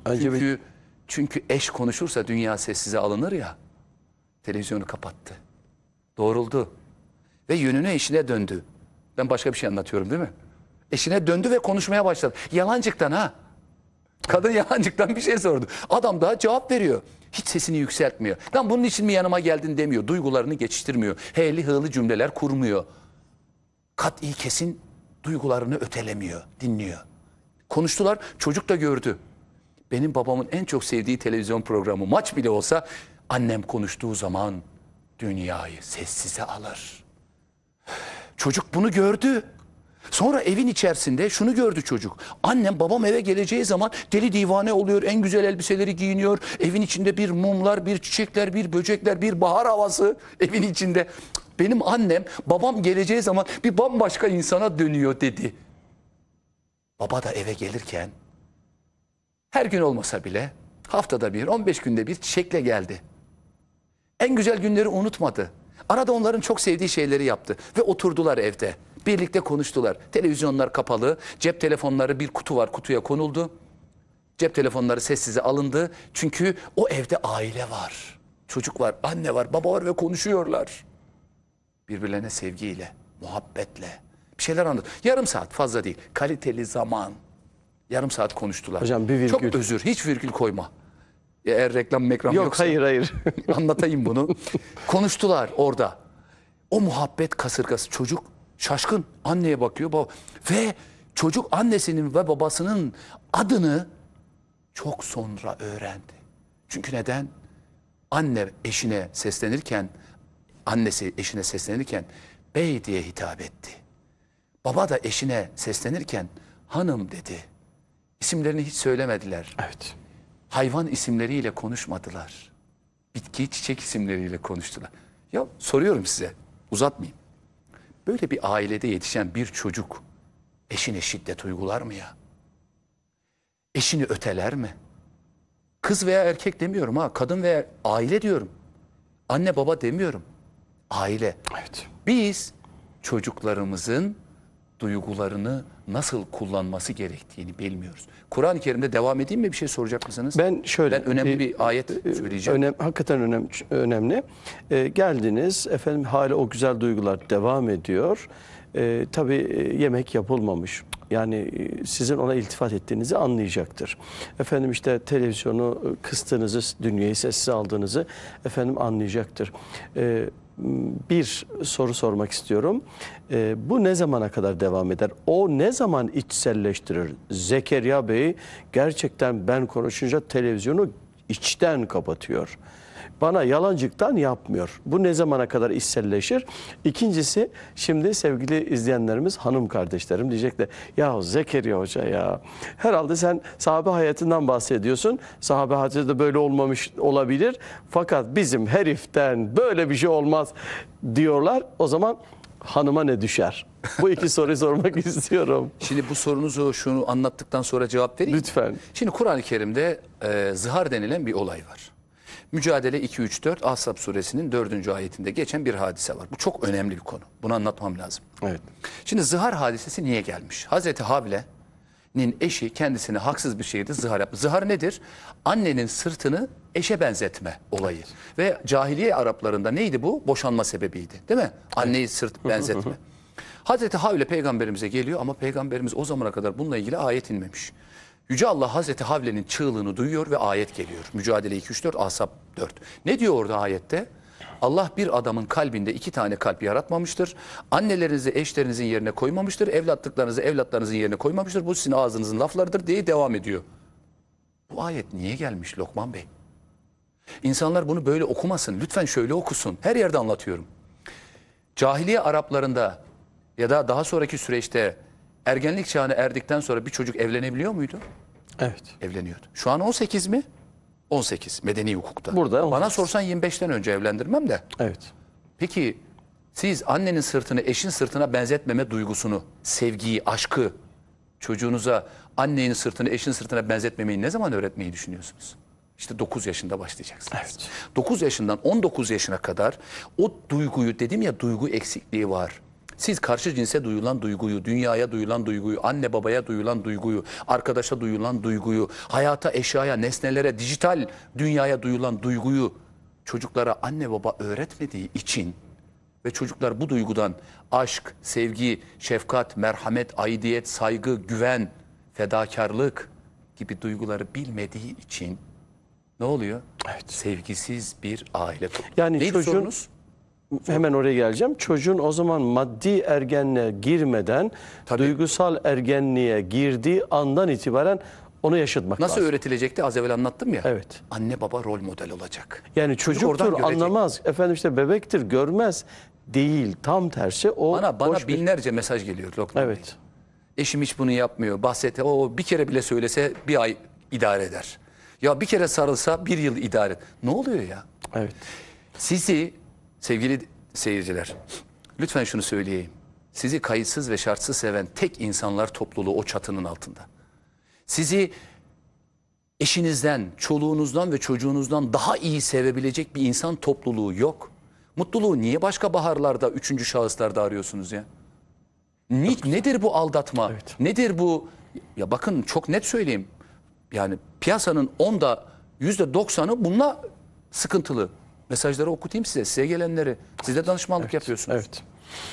Önce çünkü, bir... çünkü eş konuşursa dünya sessize alınır ya. Televizyonu kapattı. Doğruldu. Ve yönünü eşine döndü. Ben başka bir şey anlatıyorum değil mi? Eşine döndü ve konuşmaya başladı. Yalancıktan ha. Kadın yalancıktan bir şey sordu. Adam daha cevap veriyor. Hiç sesini yükseltmiyor. Lan bunun için mi yanıma geldin demiyor. Duygularını geçiştirmiyor. Heyli hığlı cümleler kurmuyor. Kat iyi kesin duygularını ötelemiyor, dinliyor. Konuştular, çocuk da gördü. Benim babamın en çok sevdiği televizyon programı maç bile olsa annem konuştuğu zaman dünyayı sessize alır. Çocuk bunu gördü. Sonra evin içerisinde şunu gördü çocuk. Annem babam eve geleceği zaman deli divane oluyor. En güzel elbiseleri giyiniyor. Evin içinde bir mumlar, bir çiçekler, bir böcekler, bir bahar havası <laughs> evin içinde. Benim annem babam geleceği zaman bir bambaşka insana dönüyor dedi. Baba da eve gelirken her gün olmasa bile haftada bir 15 günde bir çiçekle geldi. En güzel günleri unutmadı. Arada onların çok sevdiği şeyleri yaptı ve oturdular evde. Birlikte konuştular. Televizyonlar kapalı, cep telefonları bir kutu var kutuya konuldu. Cep telefonları sessize alındı. Çünkü o evde aile var. Çocuk var, anne var, baba var ve konuşuyorlar. Birbirlerine sevgiyle, muhabbetle bir şeyler anlat. Yarım saat fazla değil. Kaliteli zaman. Yarım saat konuştular. Hocam bir virgül. Çok özür. Hiç virgül koyma. Eğer reklam mekram Yok, yoksa. Yok hayır hayır. <laughs> anlatayım bunu. Konuştular orada. O muhabbet kasırgası çocuk Şaşkın anneye bakıyor. Baba. Ve çocuk annesinin ve babasının adını çok sonra öğrendi. Çünkü neden? Anne eşine seslenirken, annesi eşine seslenirken bey diye hitap etti. Baba da eşine seslenirken hanım dedi. İsimlerini hiç söylemediler. Evet. Hayvan isimleriyle konuşmadılar. Bitki, çiçek isimleriyle konuştular. Ya soruyorum size, uzatmayayım. Böyle bir ailede yetişen bir çocuk eşine şiddet uygular mı ya? Eşini öteler mi? Kız veya erkek demiyorum ha, kadın veya aile diyorum. Anne baba demiyorum. Aile. Evet. Biz çocuklarımızın duygularını nasıl kullanması gerektiğini bilmiyoruz. Kur'an-ı Kerim'de devam edeyim mi bir şey soracak mısınız? Ben şöyle ben önemli e, bir ayet e, e, söyleyeceğim. Önem, hakikaten önem, önemli. E, geldiniz efendim hala o güzel duygular devam ediyor. E, tabii e, yemek yapılmamış. Yani sizin ona iltifat ettiğinizi anlayacaktır. Efendim işte televizyonu kıstığınızı, dünyayı sessiz aldığınızı efendim anlayacaktır. E, bir soru sormak istiyorum. E, bu ne zamana kadar devam eder? O ne zaman içselleştirir? Zekeriya Bey gerçekten ben konuşunca televizyonu içten kapatıyor bana yalancıktan yapmıyor. Bu ne zamana kadar işselleşir? İkincisi şimdi sevgili izleyenlerimiz hanım kardeşlerim diyecekler. Ya Zekeriya Hoca ya herhalde sen sahabe hayatından bahsediyorsun. Sahabe hayatı da böyle olmamış olabilir. Fakat bizim heriften böyle bir şey olmaz diyorlar. O zaman hanıma ne düşer? Bu iki soruyu <laughs> sormak istiyorum. Şimdi bu sorunuzu şunu anlattıktan sonra cevap vereyim. Lütfen. Şimdi Kur'an-ı Kerim'de e, zihar denilen bir olay var. Mücadele 2-3-4 Ahzab suresinin 4. ayetinde geçen bir hadise var. Bu çok önemli bir konu. Bunu anlatmam lazım. Evet. Şimdi zihar hadisesi niye gelmiş? Hazreti Habile'nin eşi kendisini haksız bir şekilde zihar yapmış. Zihar nedir? Annenin sırtını eşe benzetme olayı. Ve cahiliye Araplarında neydi bu? Boşanma sebebiydi değil mi? Anneyi sırt benzetme. <laughs> Hazreti Havle peygamberimize geliyor ama peygamberimiz o zamana kadar bununla ilgili ayet inmemiş. Yüce Allah Hazreti Havle'nin çığlığını duyuyor ve ayet geliyor. Mücadele 2-3-4, Asap 4. Ne diyor orada ayette? Allah bir adamın kalbinde iki tane kalp yaratmamıştır. Annelerinizi eşlerinizin yerine koymamıştır. Evlatlıklarınızı evlatlarınızın yerine koymamıştır. Bu sizin ağzınızın laflarıdır diye devam ediyor. Bu ayet niye gelmiş Lokman Bey? İnsanlar bunu böyle okumasın. Lütfen şöyle okusun. Her yerde anlatıyorum. Cahiliye Araplarında ya da daha sonraki süreçte ergenlik çağına erdikten sonra bir çocuk evlenebiliyor muydu? Evet. Evleniyordu. Şu an 18 mi? 18 medeni hukukta. Burada 18. Bana sorsan 25'ten önce evlendirmem de. Evet. Peki siz annenin sırtını eşin sırtına benzetmeme duygusunu, sevgiyi, aşkı çocuğunuza annenin sırtını eşin sırtına benzetmemeyi ne zaman öğretmeyi düşünüyorsunuz? İşte 9 yaşında başlayacaksınız. Evet. 9 yaşından 19 yaşına kadar o duyguyu dedim ya duygu eksikliği var. Siz karşı cinse duyulan duyguyu, dünyaya duyulan duyguyu, anne babaya duyulan duyguyu, arkadaşa duyulan duyguyu, hayata, eşyaya, nesnelere, dijital dünyaya duyulan duyguyu çocuklara anne baba öğretmediği için ve çocuklar bu duygudan aşk, sevgi, şefkat, merhamet, aidiyet, saygı, güven, fedakarlık gibi duyguları bilmediği için ne oluyor? Evet. Sevgisiz bir aile Yani Neydi çocuğun, sorunuz? hemen oraya geleceğim. Çocuğun o zaman maddi ergenliğe girmeden Tabii. duygusal ergenliğe girdiği andan itibaren onu yaşatmak Nasıl lazım. öğretilecekti? Az evvel anlattım ya. Evet. Anne baba rol model olacak. Yani çocuktur anlamaz. Efendim işte bebektir görmez. Değil tam tersi o Bana, bana binlerce bir... mesaj geliyor Lokman Evet. Bey. Eşim hiç bunu yapmıyor. Bahsete o bir kere bile söylese bir ay idare eder. Ya bir kere sarılsa bir yıl idare. Ne oluyor ya? Evet. Sizi Sevgili seyirciler, lütfen şunu söyleyeyim. Sizi kayıtsız ve şartsız seven tek insanlar topluluğu o çatının altında. Sizi eşinizden, çoluğunuzdan ve çocuğunuzdan daha iyi sevebilecek bir insan topluluğu yok. Mutluluğu niye başka baharlarda, üçüncü şahıslarda arıyorsunuz ya? Ne, nedir bu aldatma? Evet. Nedir bu? Ya bakın çok net söyleyeyim. Yani piyasanın onda yüzde doksanı bununla sıkıntılı mesajları okutayım size. Size gelenleri. Siz de danışmanlık evet, yapıyorsunuz. Evet.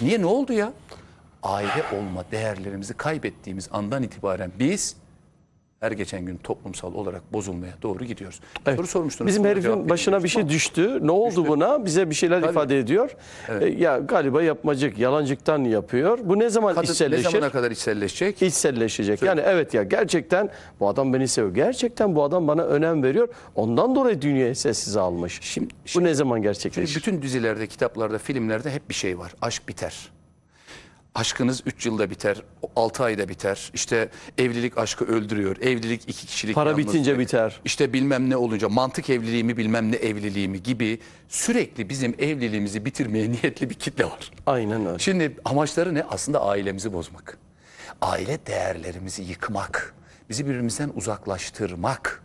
Niye ne oldu ya? Aile olma değerlerimizi kaybettiğimiz andan itibaren biz her geçen gün toplumsal olarak bozulmaya doğru gidiyoruz. Evet. Soru sormuştunuz. Bizim herifin başına bir şey düştü. Ne oldu düştü. buna? Bize bir şeyler Tabii. ifade ediyor. Evet. E, ya galiba yapmacık, yalancıktan yapıyor. Bu ne zaman Kadın, içselleşir? Ne zamana kadar içselleşecek? İçselleşecek. Söyle. Yani evet ya gerçekten bu adam beni seviyor. Gerçekten bu adam bana önem veriyor. Ondan dolayı dünyayı sessiz almış. Şimdi, şimdi bu ne zaman gerçekleşir? Bütün dizilerde, kitaplarda, filmlerde hep bir şey var. Aşk biter aşkınız 3 yılda biter, 6 ayda biter. İşte evlilik aşkı öldürüyor. Evlilik iki kişilik Para yalnızlık. bitince e, biter. İşte bilmem ne olunca mantık evliliğimi bilmem ne evliliğimi gibi sürekli bizim evliliğimizi bitirmeye <laughs> niyetli bir kitle var. Aynen öyle. Şimdi amaçları ne? Aslında ailemizi bozmak. Aile değerlerimizi yıkmak. Bizi birbirimizden uzaklaştırmak.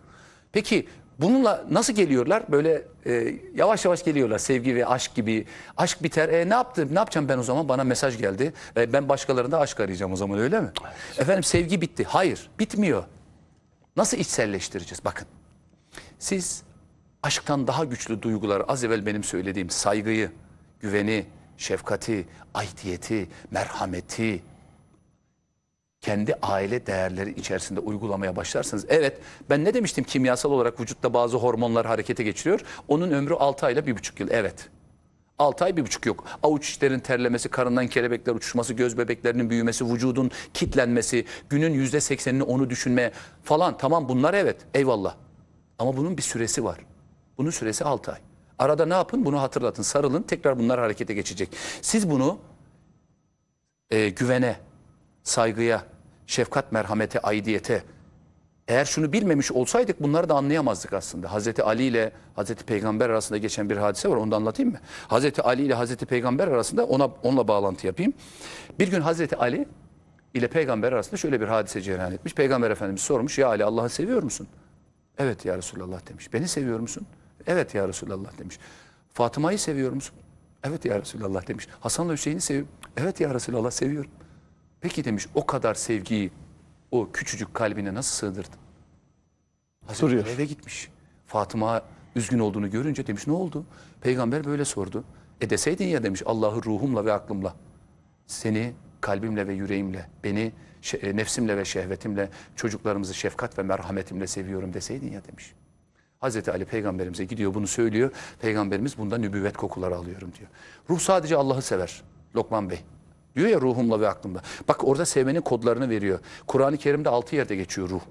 Peki Bununla nasıl geliyorlar? Böyle e, yavaş yavaş geliyorlar sevgi ve aşk gibi. Aşk biter. E, ne yaptım? Ne yapacağım ben o zaman? Bana mesaj geldi. E, ben başkalarında aşk arayacağım o zaman öyle mi? Evet. Efendim sevgi bitti. Hayır, bitmiyor. Nasıl içselleştireceğiz? Bakın. Siz aşktan daha güçlü duyguları az evvel benim söylediğim saygıyı, güveni, şefkati, aidiyeti, merhameti, kendi aile değerleri içerisinde uygulamaya başlarsanız evet ben ne demiştim kimyasal olarak vücutta bazı hormonlar harekete geçiriyor. Onun ömrü 6 ayla 1,5 yıl evet. 6 ay 1,5 yok. Avuç içlerin terlemesi, karından kelebekler uçuşması, göz bebeklerinin büyümesi, vücudun kitlenmesi, günün %80'ini onu düşünme falan tamam bunlar evet eyvallah. Ama bunun bir süresi var. Bunun süresi 6 ay. Arada ne yapın? Bunu hatırlatın, sarılın. Tekrar bunlar harekete geçecek. Siz bunu e, güvene, saygıya, şefkat, merhamete, aidiyete eğer şunu bilmemiş olsaydık bunları da anlayamazdık aslında. Hazreti Ali ile Hazreti Peygamber arasında geçen bir hadise var onu da anlatayım mı? Hazreti Ali ile Hazreti Peygamber arasında ona onunla bağlantı yapayım. Bir gün Hazreti Ali ile Peygamber arasında şöyle bir hadise cereyan etmiş. Peygamber Efendimiz sormuş ya Ali Allah'ı seviyor musun? Evet ya Resulallah demiş. Beni seviyor musun? Evet ya Resulallah demiş. Fatıma'yı seviyor musun? Evet ya Resulallah demiş. Hasan'la Hüseyin'i seviyor. Evet ya Resulallah seviyorum. Peki demiş o kadar sevgiyi o küçücük kalbine nasıl sığdırdın? Hazreti eve gitmiş. Fatıma üzgün olduğunu görünce demiş ne oldu? Peygamber böyle sordu. E deseydin ya demiş Allah'ı ruhumla ve aklımla. Seni kalbimle ve yüreğimle, beni e, nefsimle ve şehvetimle, çocuklarımızı şefkat ve merhametimle seviyorum deseydin ya demiş. Hazreti Ali peygamberimize gidiyor bunu söylüyor. Peygamberimiz bundan nübüvvet kokuları alıyorum diyor. Ruh sadece Allah'ı sever Lokman Bey. Diyor ya ruhumla ve aklımda. Bak orada sevmenin kodlarını veriyor. Kur'an-ı Kerim'de altı yerde geçiyor ruh.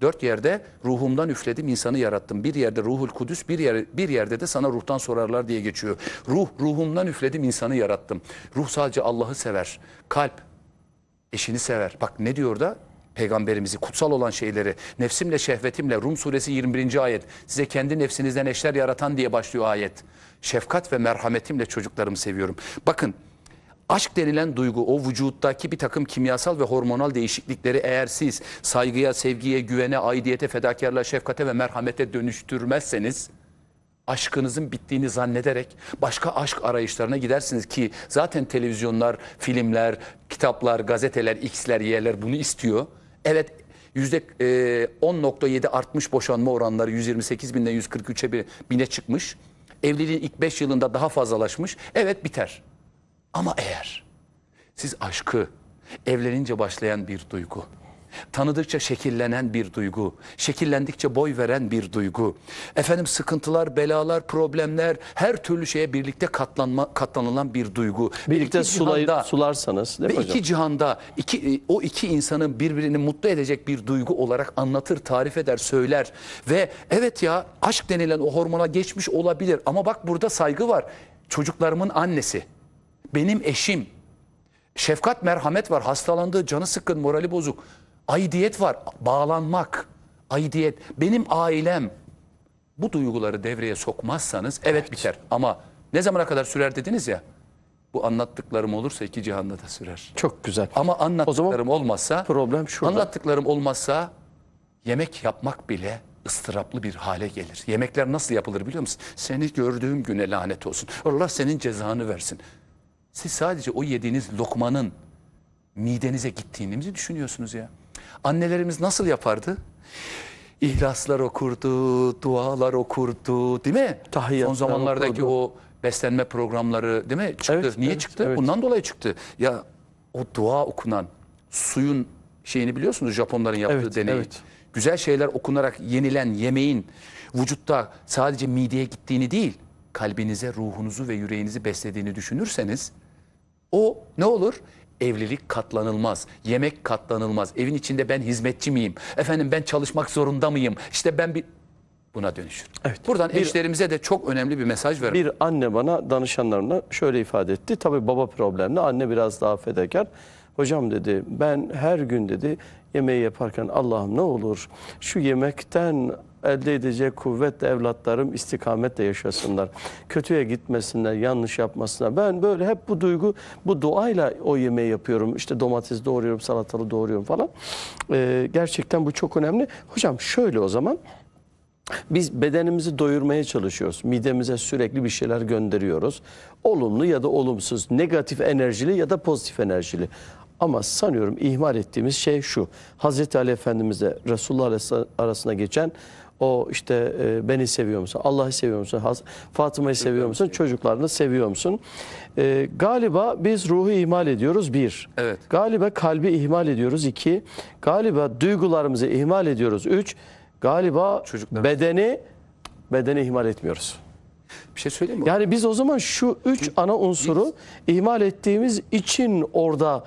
Dört yerde ruhumdan üfledim insanı yarattım. Bir yerde ruhul kudüs bir, yer, bir yerde de sana ruhtan sorarlar diye geçiyor. Ruh ruhumdan üfledim insanı yarattım. Ruh sadece Allah'ı sever. Kalp eşini sever. Bak ne diyor da peygamberimizi kutsal olan şeyleri nefsimle şehvetimle Rum suresi 21. ayet size kendi nefsinizden eşler yaratan diye başlıyor ayet. Şefkat ve merhametimle çocuklarımı seviyorum. Bakın Aşk denilen duygu o vücuttaki bir takım kimyasal ve hormonal değişiklikleri eğer siz saygıya, sevgiye, güvene, aidiyete, fedakarlığa, şefkate ve merhamete dönüştürmezseniz aşkınızın bittiğini zannederek başka aşk arayışlarına gidersiniz ki zaten televizyonlar, filmler, kitaplar, gazeteler, x'ler, y'ler bunu istiyor. Evet %10.7 e, artmış boşanma oranları 128 binden 143'e bine çıkmış. Evliliğin ilk 5 yılında daha fazlalaşmış. Evet biter. Ama eğer siz aşkı evlenince başlayan bir duygu, tanıdıkça şekillenen bir duygu, şekillendikçe boy veren bir duygu. Efendim sıkıntılar, belalar, problemler, her türlü şeye birlikte katlanma katlanılan bir duygu. Birlikte bir sulayıp cihanda, sularsanız değil mi ve hocam? iki cihanda iki e, o iki insanın birbirini mutlu edecek bir duygu olarak anlatır, tarif eder, söyler ve evet ya aşk denilen o hormona geçmiş olabilir ama bak burada saygı var. Çocuklarımın annesi benim eşim, şefkat merhamet var, hastalandığı, canı sıkkın, morali bozuk. Aidiyet var, bağlanmak, aidiyet, benim ailem. Bu duyguları devreye sokmazsanız evet, evet. biter ama ne zamana kadar sürer dediniz ya. Bu anlattıklarım olursa iki cihanda da sürer. Çok güzel. Ama anlattıklarım olmazsa problem şurada. Anlattıklarım olmazsa yemek yapmak bile ıstıraplı bir hale gelir. Yemekler nasıl yapılır biliyor musun? Seni gördüğüm güne lanet olsun. Allah senin cezanı versin. Siz sadece o yediğiniz lokmanın midenize gittiğini mi düşünüyorsunuz ya. Annelerimiz nasıl yapardı? İhlaslar okurdu, dualar okurdu değil mi? Tahiyyatlar Son zamanlardaki okurdu. o beslenme programları değil mi? Çıktı. Evet, Niye evet, çıktı? Evet. Bundan dolayı çıktı. Ya o dua okunan suyun şeyini biliyorsunuz Japonların yaptığı evet, deneyi. Evet. Güzel şeyler okunarak yenilen yemeğin vücutta sadece mideye gittiğini değil, kalbinize, ruhunuzu ve yüreğinizi beslediğini düşünürseniz o ne olur? Evlilik katlanılmaz, yemek katlanılmaz. Evin içinde ben hizmetçi miyim? Efendim ben çalışmak zorunda mıyım? İşte ben bir buna dönüşür. Evet. Buradan bir, eşlerimize de çok önemli bir mesaj verin. Bir anne bana danışanlarına şöyle ifade etti. Tabii baba problemli, anne biraz daha fedakar. Hocam dedi ben her gün dedi yemeği yaparken Allah'ım ne olur şu yemekten elde edecek kuvvetle evlatlarım istikametle yaşasınlar. Kötüye gitmesinler, yanlış yapmasınlar. Ben böyle hep bu duygu, bu duayla o yemeği yapıyorum. İşte domates doğruyorum, salatalı doğruyorum falan. Ee, gerçekten bu çok önemli. Hocam şöyle o zaman. Biz bedenimizi doyurmaya çalışıyoruz. Midemize sürekli bir şeyler gönderiyoruz. Olumlu ya da olumsuz, negatif enerjili ya da pozitif enerjili. Ama sanıyorum ihmal ettiğimiz şey şu. Hazreti Ali Efendimizle Resulullah arasında geçen o işte e, beni seviyor musun? Allah'ı seviyor musun? Fatıma'yı seviyor musun? Çocuklarını seviyor musun? E, galiba biz ruhu ihmal ediyoruz bir. Evet. Galiba kalbi ihmal ediyoruz iki. Galiba duygularımızı ihmal ediyoruz üç. Galiba Çocuklar. bedeni bedeni ihmal etmiyoruz. Bir şey söyleyeyim mi? Yani biz o zaman şu üç ana unsuru ihmal ettiğimiz için orada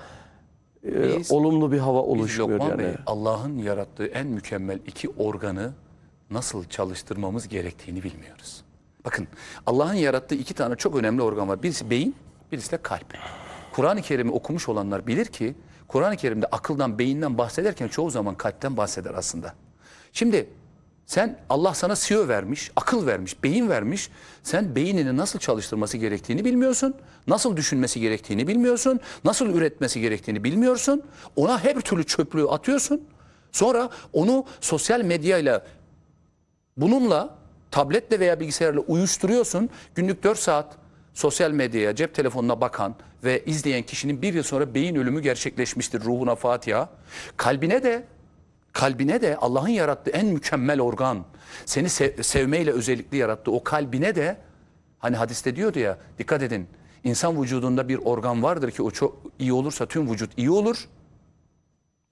e, Biz- olumlu bir hava Biz oluşmuyor Lokman yani. Allah'ın yarattığı en mükemmel iki organı nasıl çalıştırmamız gerektiğini bilmiyoruz. Bakın Allah'ın yarattığı iki tane çok önemli organ var. Birisi beyin, birisi de kalp. Kur'an-ı Kerim'i okumuş olanlar bilir ki Kur'an-ı Kerim'de akıldan, beyinden bahsederken çoğu zaman kalpten bahseder aslında. Şimdi sen Allah sana siyo vermiş, akıl vermiş, beyin vermiş. Sen beynini nasıl çalıştırması gerektiğini bilmiyorsun. Nasıl düşünmesi gerektiğini bilmiyorsun. Nasıl üretmesi gerektiğini bilmiyorsun. Ona her türlü çöplüğü atıyorsun. Sonra onu sosyal medyayla Bununla tabletle veya bilgisayarla uyuşturuyorsun. Günlük 4 saat sosyal medyaya, cep telefonuna bakan ve izleyen kişinin bir yıl sonra beyin ölümü gerçekleşmiştir. Ruhuna Fatiha. Kalbine de kalbine de Allah'ın yarattığı en mükemmel organ, seni sev sevmeyle özellikle yarattığı o kalbine de hani hadiste diyordu ya dikkat edin insan vücudunda bir organ vardır ki o çok iyi olursa tüm vücut iyi olur.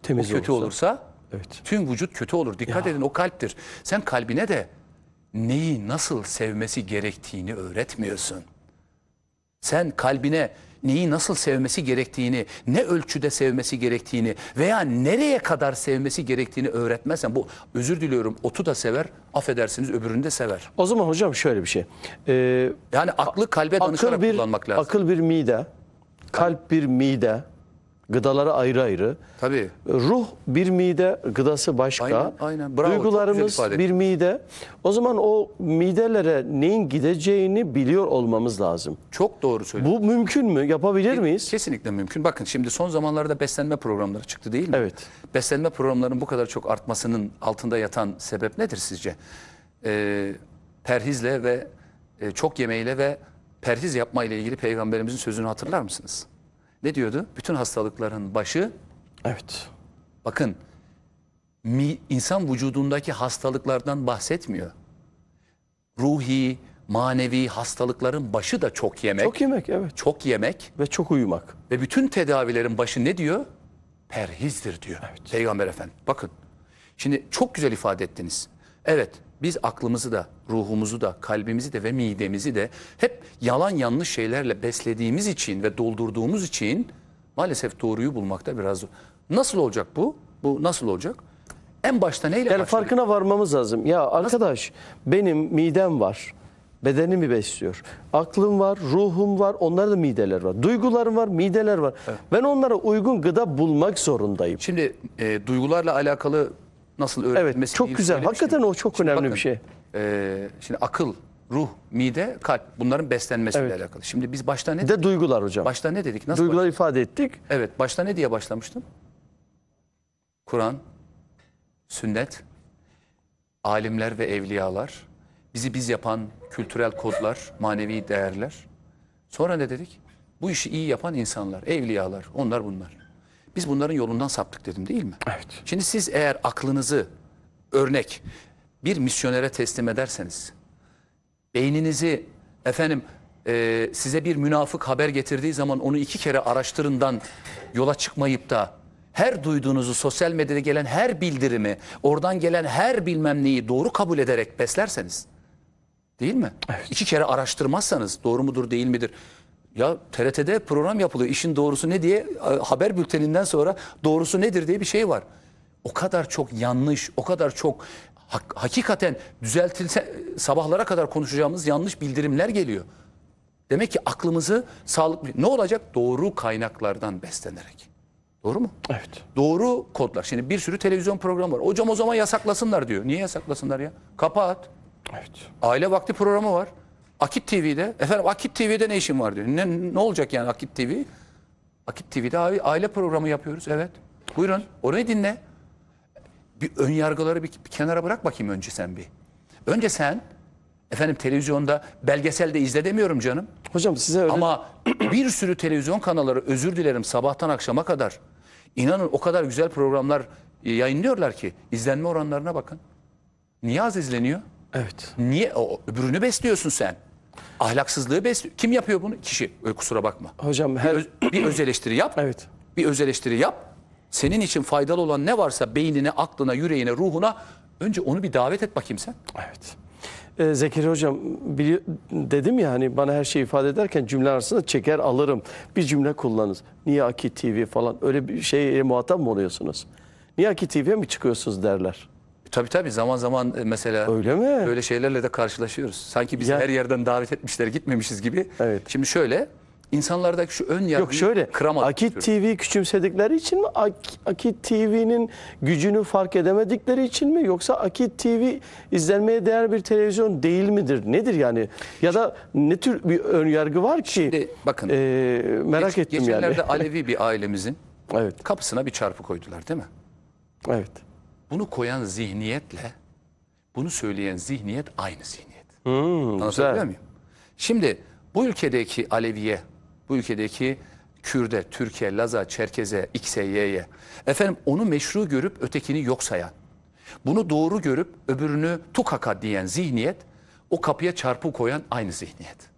Temiz o kötü olursa, olursa Evet. Tüm vücut kötü olur. Dikkat ya. edin o kalptir. Sen kalbine de neyi nasıl sevmesi gerektiğini öğretmiyorsun. Sen kalbine neyi nasıl sevmesi gerektiğini, ne ölçüde sevmesi gerektiğini veya nereye kadar sevmesi gerektiğini öğretmezsen bu özür diliyorum otu da sever, affedersiniz öbürünü de sever. O zaman hocam şöyle bir şey. Ee, yani aklı kalbe danışarak akıl bir, kullanmak lazım. Akıl bir mide, kalp bir mide, Gıdaları ayrı ayrı. Tabii. Ruh bir mide, gıdası başka. Aynen, aynen. Bravo, Duygularımız bir mide. O zaman o midelere neyin gideceğini biliyor olmamız lazım. Çok doğru söylüyorsun. Bu mümkün mü? Yapabilir miyiz? Kesinlikle mümkün. Bakın şimdi son zamanlarda beslenme programları çıktı değil mi? Evet. Beslenme programlarının bu kadar çok artmasının altında yatan sebep nedir sizce? Ee, perhizle ve e, çok yemeyle ve perhiz yapma ile ilgili peygamberimizin sözünü hatırlar mısınız? Ne diyordu? Bütün hastalıkların başı. Evet. Bakın mi, insan vücudundaki hastalıklardan bahsetmiyor. Ruhi, manevi hastalıkların başı da çok yemek. Çok yemek evet. Çok yemek. Ve çok uyumak. Ve bütün tedavilerin başı ne diyor? Perhizdir diyor evet. Peygamber efendim. Bakın şimdi çok güzel ifade ettiniz. Evet biz aklımızı da, ruhumuzu da, kalbimizi de ve midemizi de hep yalan yanlış şeylerle beslediğimiz için ve doldurduğumuz için maalesef doğruyu bulmakta biraz zor. Nasıl olacak bu? Bu nasıl olacak? En başta neyle yani farkına varmamız lazım. Ya arkadaş nasıl? benim midem var. Bedenimi besliyor. Aklım var, ruhum var, onlar da mideler var. Duygularım var, mideler var. Evet. Ben onlara uygun gıda bulmak zorundayım. Şimdi e, duygularla alakalı nasıl öğretilmesi Evet çok güzel. Hakikaten o çok şimdi önemli bakın, bir şey. E, şimdi akıl, ruh, mide, kalp bunların beslenmesiyle evet. alakalı. Şimdi biz başta ne? Bir de duygular hocam. Başta ne dedik? Nasıl Duyguları ifade ettik. Evet. Başta ne diye başlamıştım? Kur'an, sünnet, alimler ve evliyalar, bizi biz yapan kültürel kodlar, manevi değerler. Sonra ne dedik? Bu işi iyi yapan insanlar, evliyalar, onlar bunlar. Biz bunların yolundan saptık dedim değil mi? Evet. Şimdi siz eğer aklınızı örnek bir misyonere teslim ederseniz beyninizi efendim e, size bir münafık haber getirdiği zaman onu iki kere araştırından yola çıkmayıp da her duyduğunuzu sosyal medyada gelen her bildirimi oradan gelen her bilmem neyi doğru kabul ederek beslerseniz değil mi? Evet. İki kere araştırmazsanız doğru mudur değil midir? Ya TRT'de program yapılıyor. İşin doğrusu ne diye e, haber bülteninden sonra doğrusu nedir diye bir şey var. O kadar çok yanlış, o kadar çok hak, hakikaten düzeltilse sabahlara kadar konuşacağımız yanlış bildirimler geliyor. Demek ki aklımızı sağlık ne olacak? Doğru kaynaklardan beslenerek. Doğru mu? Evet. Doğru kodlar. Şimdi bir sürü televizyon programı var. Hocam o zaman yasaklasınlar diyor. Niye yasaklasınlar ya? Kapat. Evet. Aile vakti programı var. Akit TV'de, efendim Akit TV'de ne işin var diyor. Ne, ne olacak yani Akit TV? Akit TV'de abi aile programı yapıyoruz evet. Buyurun orayı dinle. Bir ön yargıları bir, bir kenara bırak bakayım önce sen bir. Önce sen efendim televizyonda belgesel de izle demiyorum canım. Hocam size öyle... Ama <clears throat> bir sürü televizyon kanalları özür dilerim sabahtan akşama kadar. İnanın o kadar güzel programlar yayınlıyorlar ki izlenme oranlarına bakın. Niyaz izleniyor. Evet. Niye? O, öbürünü besliyorsun sen. Ahlaksızlığı besliyor. Kim yapıyor bunu? Kişi. Öyle kusura bakma. Hocam her... Bir öz, bir öz eleştiri yap. Evet. Bir öz eleştiri yap. Senin için faydalı olan ne varsa beynine, aklına, yüreğine, ruhuna önce onu bir davet et bakayım sen. Evet. Ee, Zekeri Hocam bili, dedim ya hani bana her şeyi ifade ederken cümle arasında çeker alırım. Bir cümle kullanınız. Niye Aki TV falan öyle bir şey muhatap mı oluyorsunuz? Niye Aki TV'ye mi çıkıyorsunuz derler. Tabii tabii zaman zaman e, mesela Öyle mi? böyle şeylerle de karşılaşıyoruz. Sanki biz Ya- her yerden davet etmişler gitmemişiz gibi. Evet. Şimdi şöyle insanlardaki şu ön yargıyı Yok şöyle kıramadık. Akit TV küçümsedikleri için mi? Ak- Akit TV'nin gücünü fark edemedikleri için mi? Yoksa Akit TV izlenmeye değer bir televizyon değil midir? Nedir yani? Ya da ne tür bir ön yargı var ki? Şimdi bakın. Ee, merak Geç- ettim yani. Geçenlerde <laughs> Alevi bir ailemizin evet. kapısına bir çarpı koydular değil mi? Evet. Bunu koyan zihniyetle bunu söyleyen zihniyet aynı zihniyet. Hmm, Anlatabiliyor muyum? Şimdi bu ülkedeki Aleviye, bu ülkedeki Kürde, Türkiye, Laza, Çerkeze, XYY'ye e, efendim onu meşru görüp ötekini yok sayan, bunu doğru görüp öbürünü tukaka diyen zihniyet o kapıya çarpı koyan aynı zihniyet.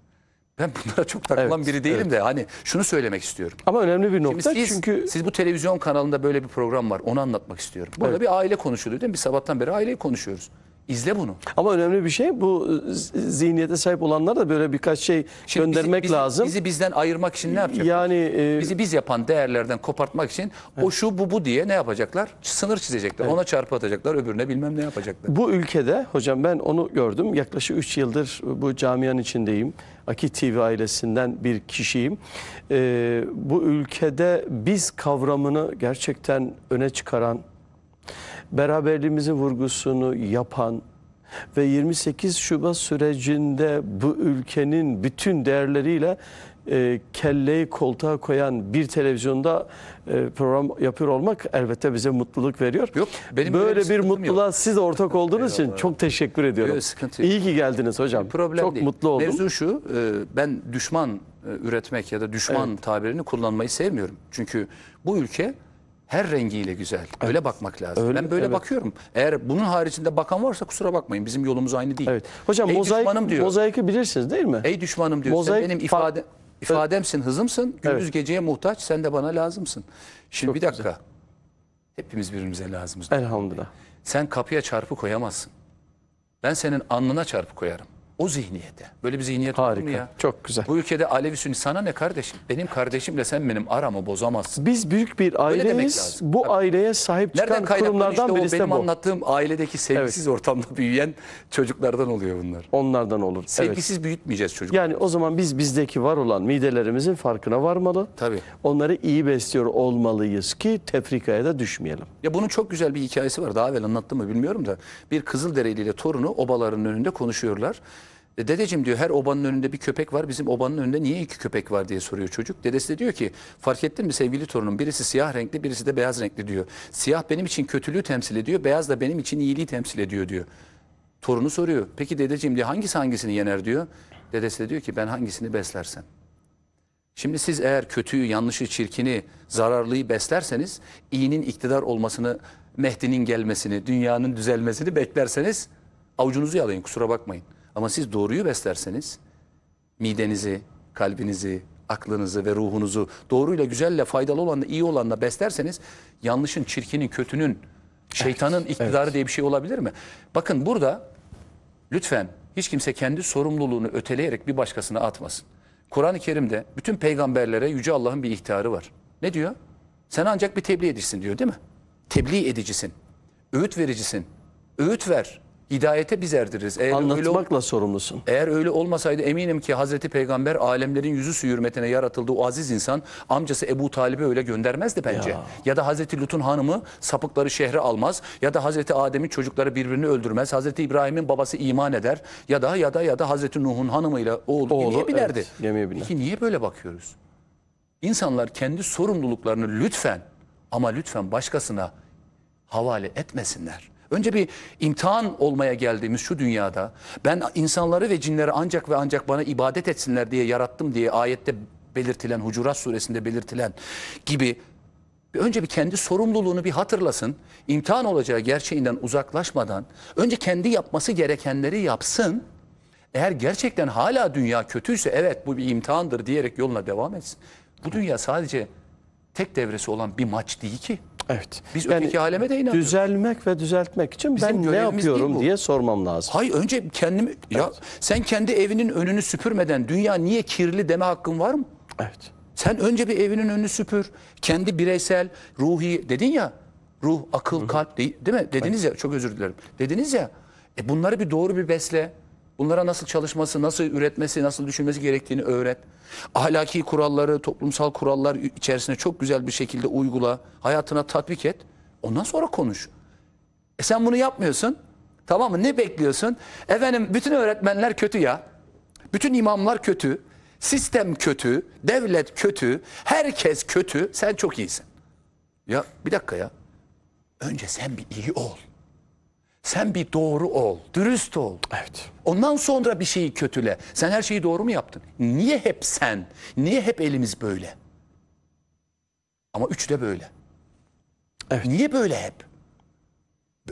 Ben <laughs> bunlara çok takılan Evet, biri değilim evet. de hani şunu söylemek istiyorum. Ama önemli bir nokta siz, çünkü siz bu televizyon kanalında böyle bir program var. Onu anlatmak istiyorum. Burada Evet. bir aile konuşuluyor değil mi? Biz sabahtan beri aileyi konuşuyoruz. İzle bunu. Ama önemli bir şey bu e, zihniyete sahip olanlar da böyle birkaç şey Şimdi göndermek bizi, bizi, lazım. Bizi bizden ayırmak için ne yapacaklar? Yani e, bizi biz yapan değerlerden kopartmak için evet. o şu bu bu diye ne yapacaklar? Sınır çizecekler. Evet. Ona çarpı atacaklar, öbürüne bilmem ne yapacaklar. Bu ülkede hocam ben onu gördüm. Yaklaşık 3 yıldır bu camianın içindeyim. Akit TV ailesinden bir kişiyim. E, bu ülkede biz kavramını gerçekten öne çıkaran beraberliğimizin vurgusunu yapan ve 28 Şubat sürecinde bu ülkenin bütün değerleriyle e, kelleyi koltuğa koyan bir televizyonda e, program yapıyor olmak elbette bize mutluluk veriyor. Yok, benim Böyle bir mutluluğa yok. siz ortak olduğunuz için çok teşekkür ediyorum. Yok, sıkıntı yok. İyi ki geldiniz hocam. Problem çok değil. mutlu oldum. Mevzu şu, e, ben düşman e, üretmek ya da düşman evet. tabirini kullanmayı sevmiyorum. Çünkü bu ülke her rengiyle güzel. Evet. Öyle bakmak lazım. Öyle, ben böyle evet. bakıyorum. Eğer bunun haricinde bakan varsa kusura bakmayın. Bizim yolumuz aynı değil. Evet. Hocam Ey mozaik, düşmanım diyor. mozaiki bilirsiniz değil mi? Ey düşmanım diyor. Mozaik, Sen benim ifade, ifademsin, hızımsın. Gündüz evet. geceye muhtaç. Sen de bana lazımsın. Şimdi Çok bir dakika. Güzel. Hepimiz birbirimize lazımız. Elhamdülillah. Sen kapıya çarpı koyamazsın. Ben senin alnına çarpı koyarım. O zihniyete. Böyle bir zihniyet Harika. olur ya? Çok güzel. Bu ülkede Alevi Sünni sana ne kardeşim? Benim kardeşimle sen benim aramı bozamazsın. Biz büyük bir aileyiz. Bu Tabii. aileye sahip çıkan Nereden kurumlardan işte birisi de benim anlattığım ailedeki sevgisiz evet. ortamda büyüyen çocuklardan oluyor bunlar. Onlardan olur. Sevgisiz evet. büyütmeyeceğiz çocukları. Yani o zaman biz bizdeki var olan midelerimizin farkına varmalı. Tabii. Onları iyi besliyor olmalıyız ki tefrikaya da düşmeyelim. Ya bunun çok güzel bir hikayesi var. Daha evvel anlattım mı bilmiyorum da. Bir Kızıldereli ile torunu obaların önünde konuşuyorlar dedeciğim diyor her obanın önünde bir köpek var. Bizim obanın önünde niye iki köpek var diye soruyor çocuk. Dedesi de diyor ki fark ettin mi sevgili torunum birisi siyah renkli birisi de beyaz renkli diyor. Siyah benim için kötülüğü temsil ediyor. Beyaz da benim için iyiliği temsil ediyor diyor. Torunu soruyor. Peki dedeciğim diye hangisi hangisini yener diyor. Dedesi de diyor ki ben hangisini beslersem. Şimdi siz eğer kötüyü, yanlışı, çirkini, zararlıyı beslerseniz iyinin iktidar olmasını, Mehdi'nin gelmesini, dünyanın düzelmesini beklerseniz avucunuzu yalayın kusura bakmayın. Ama siz doğruyu beslerseniz midenizi, kalbinizi, aklınızı ve ruhunuzu doğruyla, güzelle, faydalı olanla, iyi olanla beslerseniz yanlışın, çirkinin, kötünün, şeytanın evet, iktidarı evet. diye bir şey olabilir mi? Bakın burada lütfen hiç kimse kendi sorumluluğunu öteleyerek bir başkasına atmasın. Kur'an-ı Kerim'de bütün peygamberlere Yüce Allah'ın bir ihtarı var. Ne diyor? Sen ancak bir tebliğ edicisin diyor değil mi? Tebliğ edicisin. Öğüt vericisin. Öğüt ver hidayete biz erdiririz. Eğer Anlatmakla öyle, sorumlusun. Eğer öyle olmasaydı eminim ki Hazreti Peygamber alemlerin yüzü su hürmetine yaratıldığı o aziz insan amcası Ebu Talib'i öyle göndermezdi bence. Ya, ya da Hazreti Lut'un hanımı sapıkları şehre almaz ya da Hazreti Adem'in çocukları birbirini öldürmez. Hazreti İbrahim'in babası iman eder ya da ya da ya da Hazreti Nuh'un hanımıyla oğlu, oğlu gemiye binerdi. Evet, gemiye biner. Peki niye böyle bakıyoruz? İnsanlar kendi sorumluluklarını lütfen ama lütfen başkasına havale etmesinler. Önce bir imtihan olmaya geldiğimiz şu dünyada ben insanları ve cinleri ancak ve ancak bana ibadet etsinler diye yarattım diye ayette belirtilen Hucurat suresinde belirtilen gibi önce bir kendi sorumluluğunu bir hatırlasın. İmtihan olacağı gerçeğinden uzaklaşmadan önce kendi yapması gerekenleri yapsın. Eğer gerçekten hala dünya kötüyse evet bu bir imtihandır diyerek yoluna devam etsin. Bu dünya sadece tek devresi olan bir maç değil ki. Evet. Biz yani, öteki aleme de inanmıyoruz. Düzelmek ve düzeltmek için Bizim ben ne yapıyorum diye sormam lazım. Hayır önce kendimi evet. ya sen kendi evinin önünü süpürmeden dünya niye kirli deme hakkın var mı? Evet. Sen önce bir evinin önünü süpür. Kendi bireysel, ruhi dedin ya. Ruh, akıl, Hı -hı. kalp değil, değil mi? Dediniz evet. ya çok özür dilerim. Dediniz ya. E bunları bir doğru bir besle. Bunlara nasıl çalışması, nasıl üretmesi, nasıl düşünmesi gerektiğini öğret. Ahlaki kuralları, toplumsal kurallar içerisinde çok güzel bir şekilde uygula. Hayatına tatbik et. Ondan sonra konuş. E sen bunu yapmıyorsun. Tamam mı? Ne bekliyorsun? Efendim bütün öğretmenler kötü ya. Bütün imamlar kötü. Sistem kötü. Devlet kötü. Herkes kötü. Sen çok iyisin. Ya bir dakika ya. Önce sen bir iyi ol. Sen bir doğru ol, dürüst ol. Evet. Ondan sonra bir şeyi kötüle. Sen her şeyi doğru mu yaptın? Niye hep sen? Niye hep elimiz böyle? Ama üç de böyle. Evet. Niye böyle hep?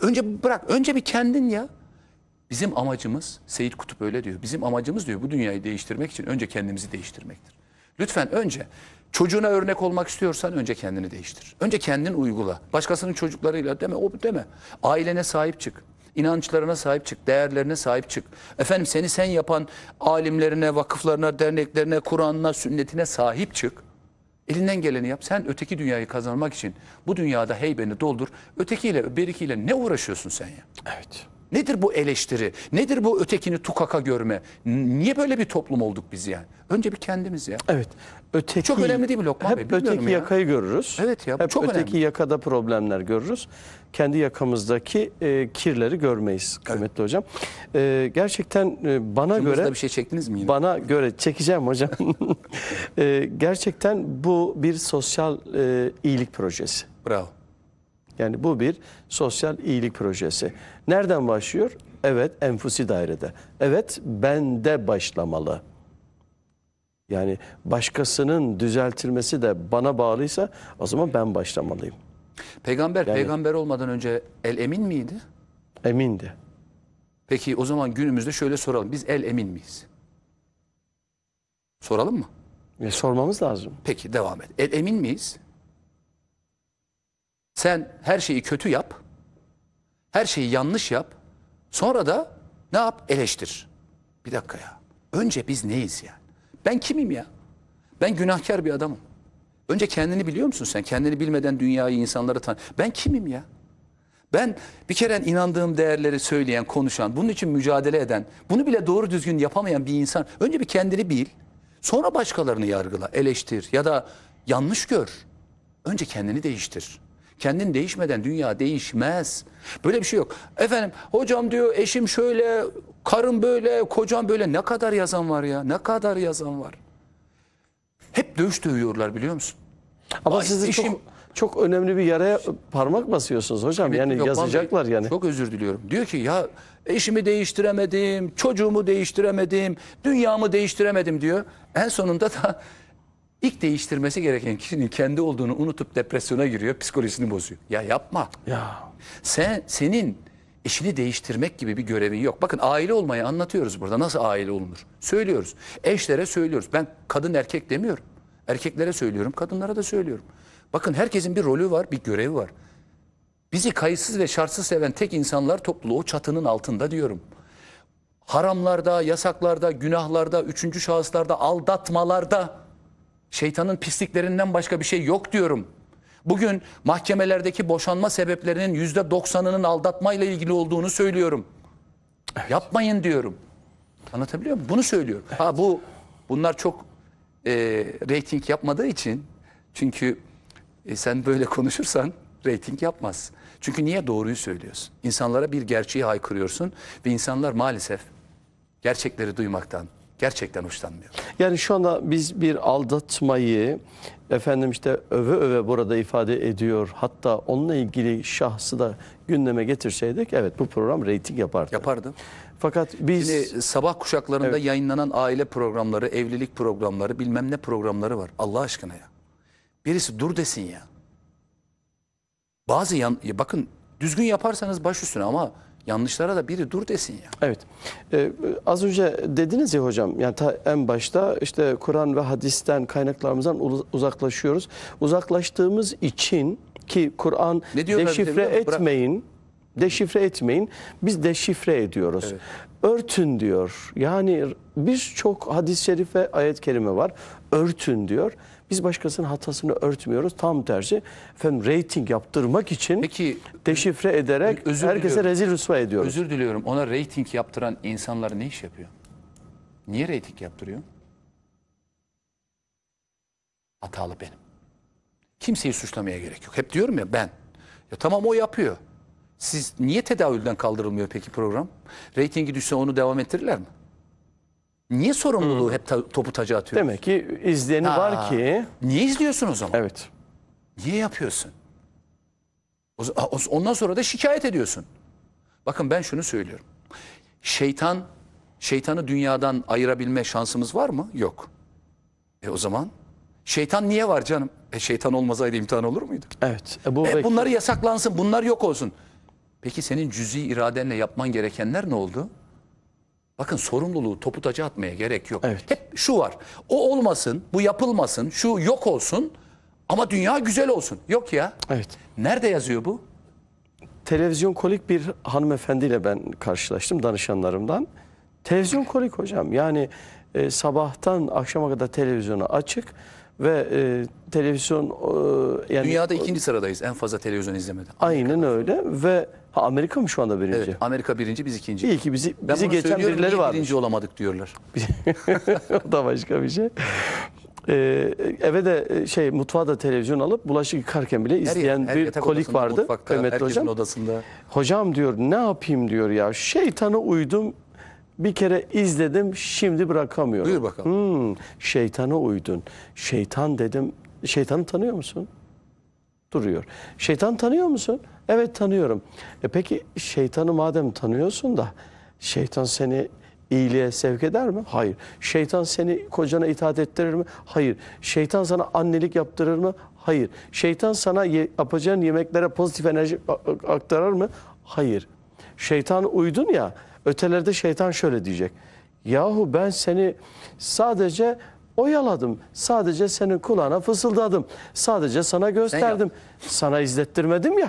Önce bırak, önce bir kendin ya. Bizim amacımız, Seyit Kutup öyle diyor. Bizim amacımız diyor bu dünyayı değiştirmek için önce kendimizi değiştirmektir. Lütfen önce Çocuğuna örnek olmak istiyorsan önce kendini değiştir. Önce kendin uygula. Başkasının çocuklarıyla deme o deme. Ailene sahip çık. İnançlarına sahip çık, değerlerine sahip çık. Efendim seni sen yapan alimlerine, vakıflarına, derneklerine, Kur'an'ına, sünnetine sahip çık. Elinden geleni yap. Sen öteki dünyayı kazanmak için bu dünyada heybeni doldur. Ötekiyle, birikiyle ne uğraşıyorsun sen ya? Evet. Nedir bu eleştiri? Nedir bu ötekini tukaka görme? Niye böyle bir toplum olduk biz yani? Önce bir kendimiz ya. Evet. Öteki, çok önemli değil mi Lokman hep Bey? Hep öteki ya. yakayı görürüz. Evet ya. Hep çok öteki önemli. yakada problemler görürüz. Kendi yakamızdaki e, kirleri görmeyiz evet. kıymetli hocam. E, gerçekten e, bana Kırmızı göre... bir şey çektiniz mi yine? Bana göre çekeceğim hocam. <laughs> e, gerçekten bu bir sosyal e, iyilik projesi. Bravo. Yani bu bir sosyal iyilik projesi. Nereden başlıyor? Evet enfusi dairede. Evet bende başlamalı. Yani başkasının düzeltilmesi de bana bağlıysa o zaman ben başlamalıyım. Peygamber yani, peygamber olmadan önce el emin miydi? Emindi. Peki o zaman günümüzde şöyle soralım. Biz el emin miyiz? Soralım mı? E, sormamız lazım. Peki devam et. El emin miyiz? Sen her şeyi kötü yap, her şeyi yanlış yap, sonra da ne yap? Eleştir. Bir dakika ya. Önce biz neyiz yani? Ben kimim ya? Ben günahkar bir adamım. Önce kendini biliyor musun sen? Kendini bilmeden dünyayı, insanları tan. Ben kimim ya? Ben bir kere inandığım değerleri söyleyen, konuşan, bunun için mücadele eden, bunu bile doğru düzgün yapamayan bir insan. Önce bir kendini bil, sonra başkalarını yargıla, eleştir ya da yanlış gör. Önce kendini değiştir. Kendin değişmeden dünya değişmez. Böyle bir şey yok. Efendim hocam diyor eşim şöyle, karım böyle, kocam böyle. Ne kadar yazan var ya? Ne kadar yazan var? Hep dövüş dövüyorlar biliyor musun? Ama Ay, sizi işim... çok, çok önemli bir yaraya parmak basıyorsunuz hocam. Evet, yani yok, yazacaklar yani. Çok özür diliyorum. Diyor ki ya eşimi değiştiremedim, çocuğumu değiştiremedim, dünyamı değiştiremedim diyor. En sonunda da İlk değiştirmesi gereken kişinin kendi olduğunu unutup depresyona giriyor, psikolojisini bozuyor. Ya yapma. Ya. Sen senin eşini değiştirmek gibi bir görevin yok. Bakın aile olmayı anlatıyoruz burada. Nasıl aile olunur? Söylüyoruz. Eşlere söylüyoruz. Ben kadın erkek demiyorum. Erkeklere söylüyorum, kadınlara da söylüyorum. Bakın herkesin bir rolü var, bir görevi var. Bizi kayıtsız ve şartsız seven tek insanlar topluluğu o çatının altında diyorum. Haramlarda, yasaklarda, günahlarda, üçüncü şahıslarda, aldatmalarda Şeytanın pisliklerinden başka bir şey yok diyorum. Bugün mahkemelerdeki boşanma sebeplerinin yüzde doksanının aldatmayla ilgili olduğunu söylüyorum. Evet. Yapmayın diyorum. Anlatabiliyor muyum? Bunu söylüyorum. Evet. Ha bu bunlar çok e, reyting yapmadığı için çünkü e, sen böyle konuşursan reyting yapmaz. Çünkü niye doğruyu söylüyorsun? İnsanlara bir gerçeği haykırıyorsun ve insanlar maalesef gerçekleri duymaktan, gerçekten hoşlanmıyor. Yani şu anda biz bir aldatmayı efendim işte öve öve burada ifade ediyor. Hatta onunla ilgili şahsı da gündeme getirseydik evet bu program reyting yapardı. Yapardı. Fakat biz... Şimdi sabah kuşaklarında evet. yayınlanan aile programları, evlilik programları bilmem ne programları var Allah aşkına ya. Birisi dur desin ya. Bazı yan... Ya bakın düzgün yaparsanız baş üstüne ama yanlışlara da biri dur desin ya. Evet. Ee, az önce dediniz ya hocam yani ta en başta işte Kur'an ve hadisten kaynaklarımızdan uzaklaşıyoruz. Uzaklaştığımız için ki Kur'an deşifre etmeyin. Deşifre etmeyin. Biz deşifre ediyoruz. Evet. Örtün diyor. Yani birçok hadis-i şerife ayet-kerime var. Örtün diyor. Biz başkasının hatasını örtmüyoruz. Tam tersi efendim reyting yaptırmak için Peki, deşifre e, ederek özür herkese diliyorum. rezil rüsva ediyoruz. Özür diliyorum. Ona reyting yaptıran insanlar ne iş yapıyor? Niye reyting yaptırıyor? Hatalı benim. Kimseyi suçlamaya gerek yok. Hep diyorum ya ben. Ya tamam o yapıyor. Siz niye tedavülden kaldırılmıyor peki program? Reytingi düşse onu devam ettirirler mi? Niye sorumluluğu hep ta- topu taca atıyor? Demek ki izleni Ha, var ki. Niye izliyorsun o zaman? Evet. Niye yapıyorsun? O Ondan sonra da şikayet ediyorsun. Bakın ben şunu söylüyorum. Şeytan, şeytanı dünyadan ayırabilme şansımız var mı? Yok. E o zaman şeytan niye var canım? E şeytan olmasaydı imtihan olur muydu? Evet. E, bu E bunları yasaklansın, bunlar yok olsun. Peki senin cüzi iradenle yapman gerekenler ne oldu? Bakın sorumluluğu topu taca atmaya gerek yok. Evet. Hep şu var. O olmasın, bu yapılmasın, şu yok olsun ama dünya güzel olsun. Yok ya. Evet. Nerede yazıyor bu? Televizyon kolik bir hanımefendiyle ben karşılaştım danışanlarımdan. Televizyon kolik hocam. Yani e, sabahtan akşama kadar televizyonu açık ve e, televizyon e, yani dünyada ikinci sıradayız en fazla televizyon izlemeden. Aynen öyle ve Ha Amerika mı şu anda birinci? Evet, Amerika birinci, biz ikinci. İyi ki bizi, ben bizi geçen birileri var. birinci olamadık diyorlar. <laughs> <laughs> o da başka bir şey. Ee, eve de e, şey mutfağa da televizyon alıp bulaşık yıkarken bile izleyen her, her bir kolik vardı. Mutfakta, Mehmet hocam. odasında. Hocam diyor ne yapayım diyor ya şeytana uydum bir kere izledim şimdi bırakamıyorum. Buyur bakalım. Hmm, şeytana uydun. Şeytan dedim. Şeytanı tanıyor musun? Duruyor. Şeytan tanıyor musun? Evet tanıyorum. E peki şeytanı madem tanıyorsun da şeytan seni iyiliğe sevk eder mi? Hayır. Şeytan seni kocana itaat ettirir mi? Hayır. Şeytan sana annelik yaptırır mı? Hayır. Şeytan sana ye, yapacağın yemeklere pozitif enerji aktarır mı? Hayır. Şeytan uydun ya, ötelerde şeytan şöyle diyecek. Yahu ben seni sadece oyaladım. Sadece senin kulağına fısıldadım. Sadece sana gösterdim. Sana izlettirmedim ya.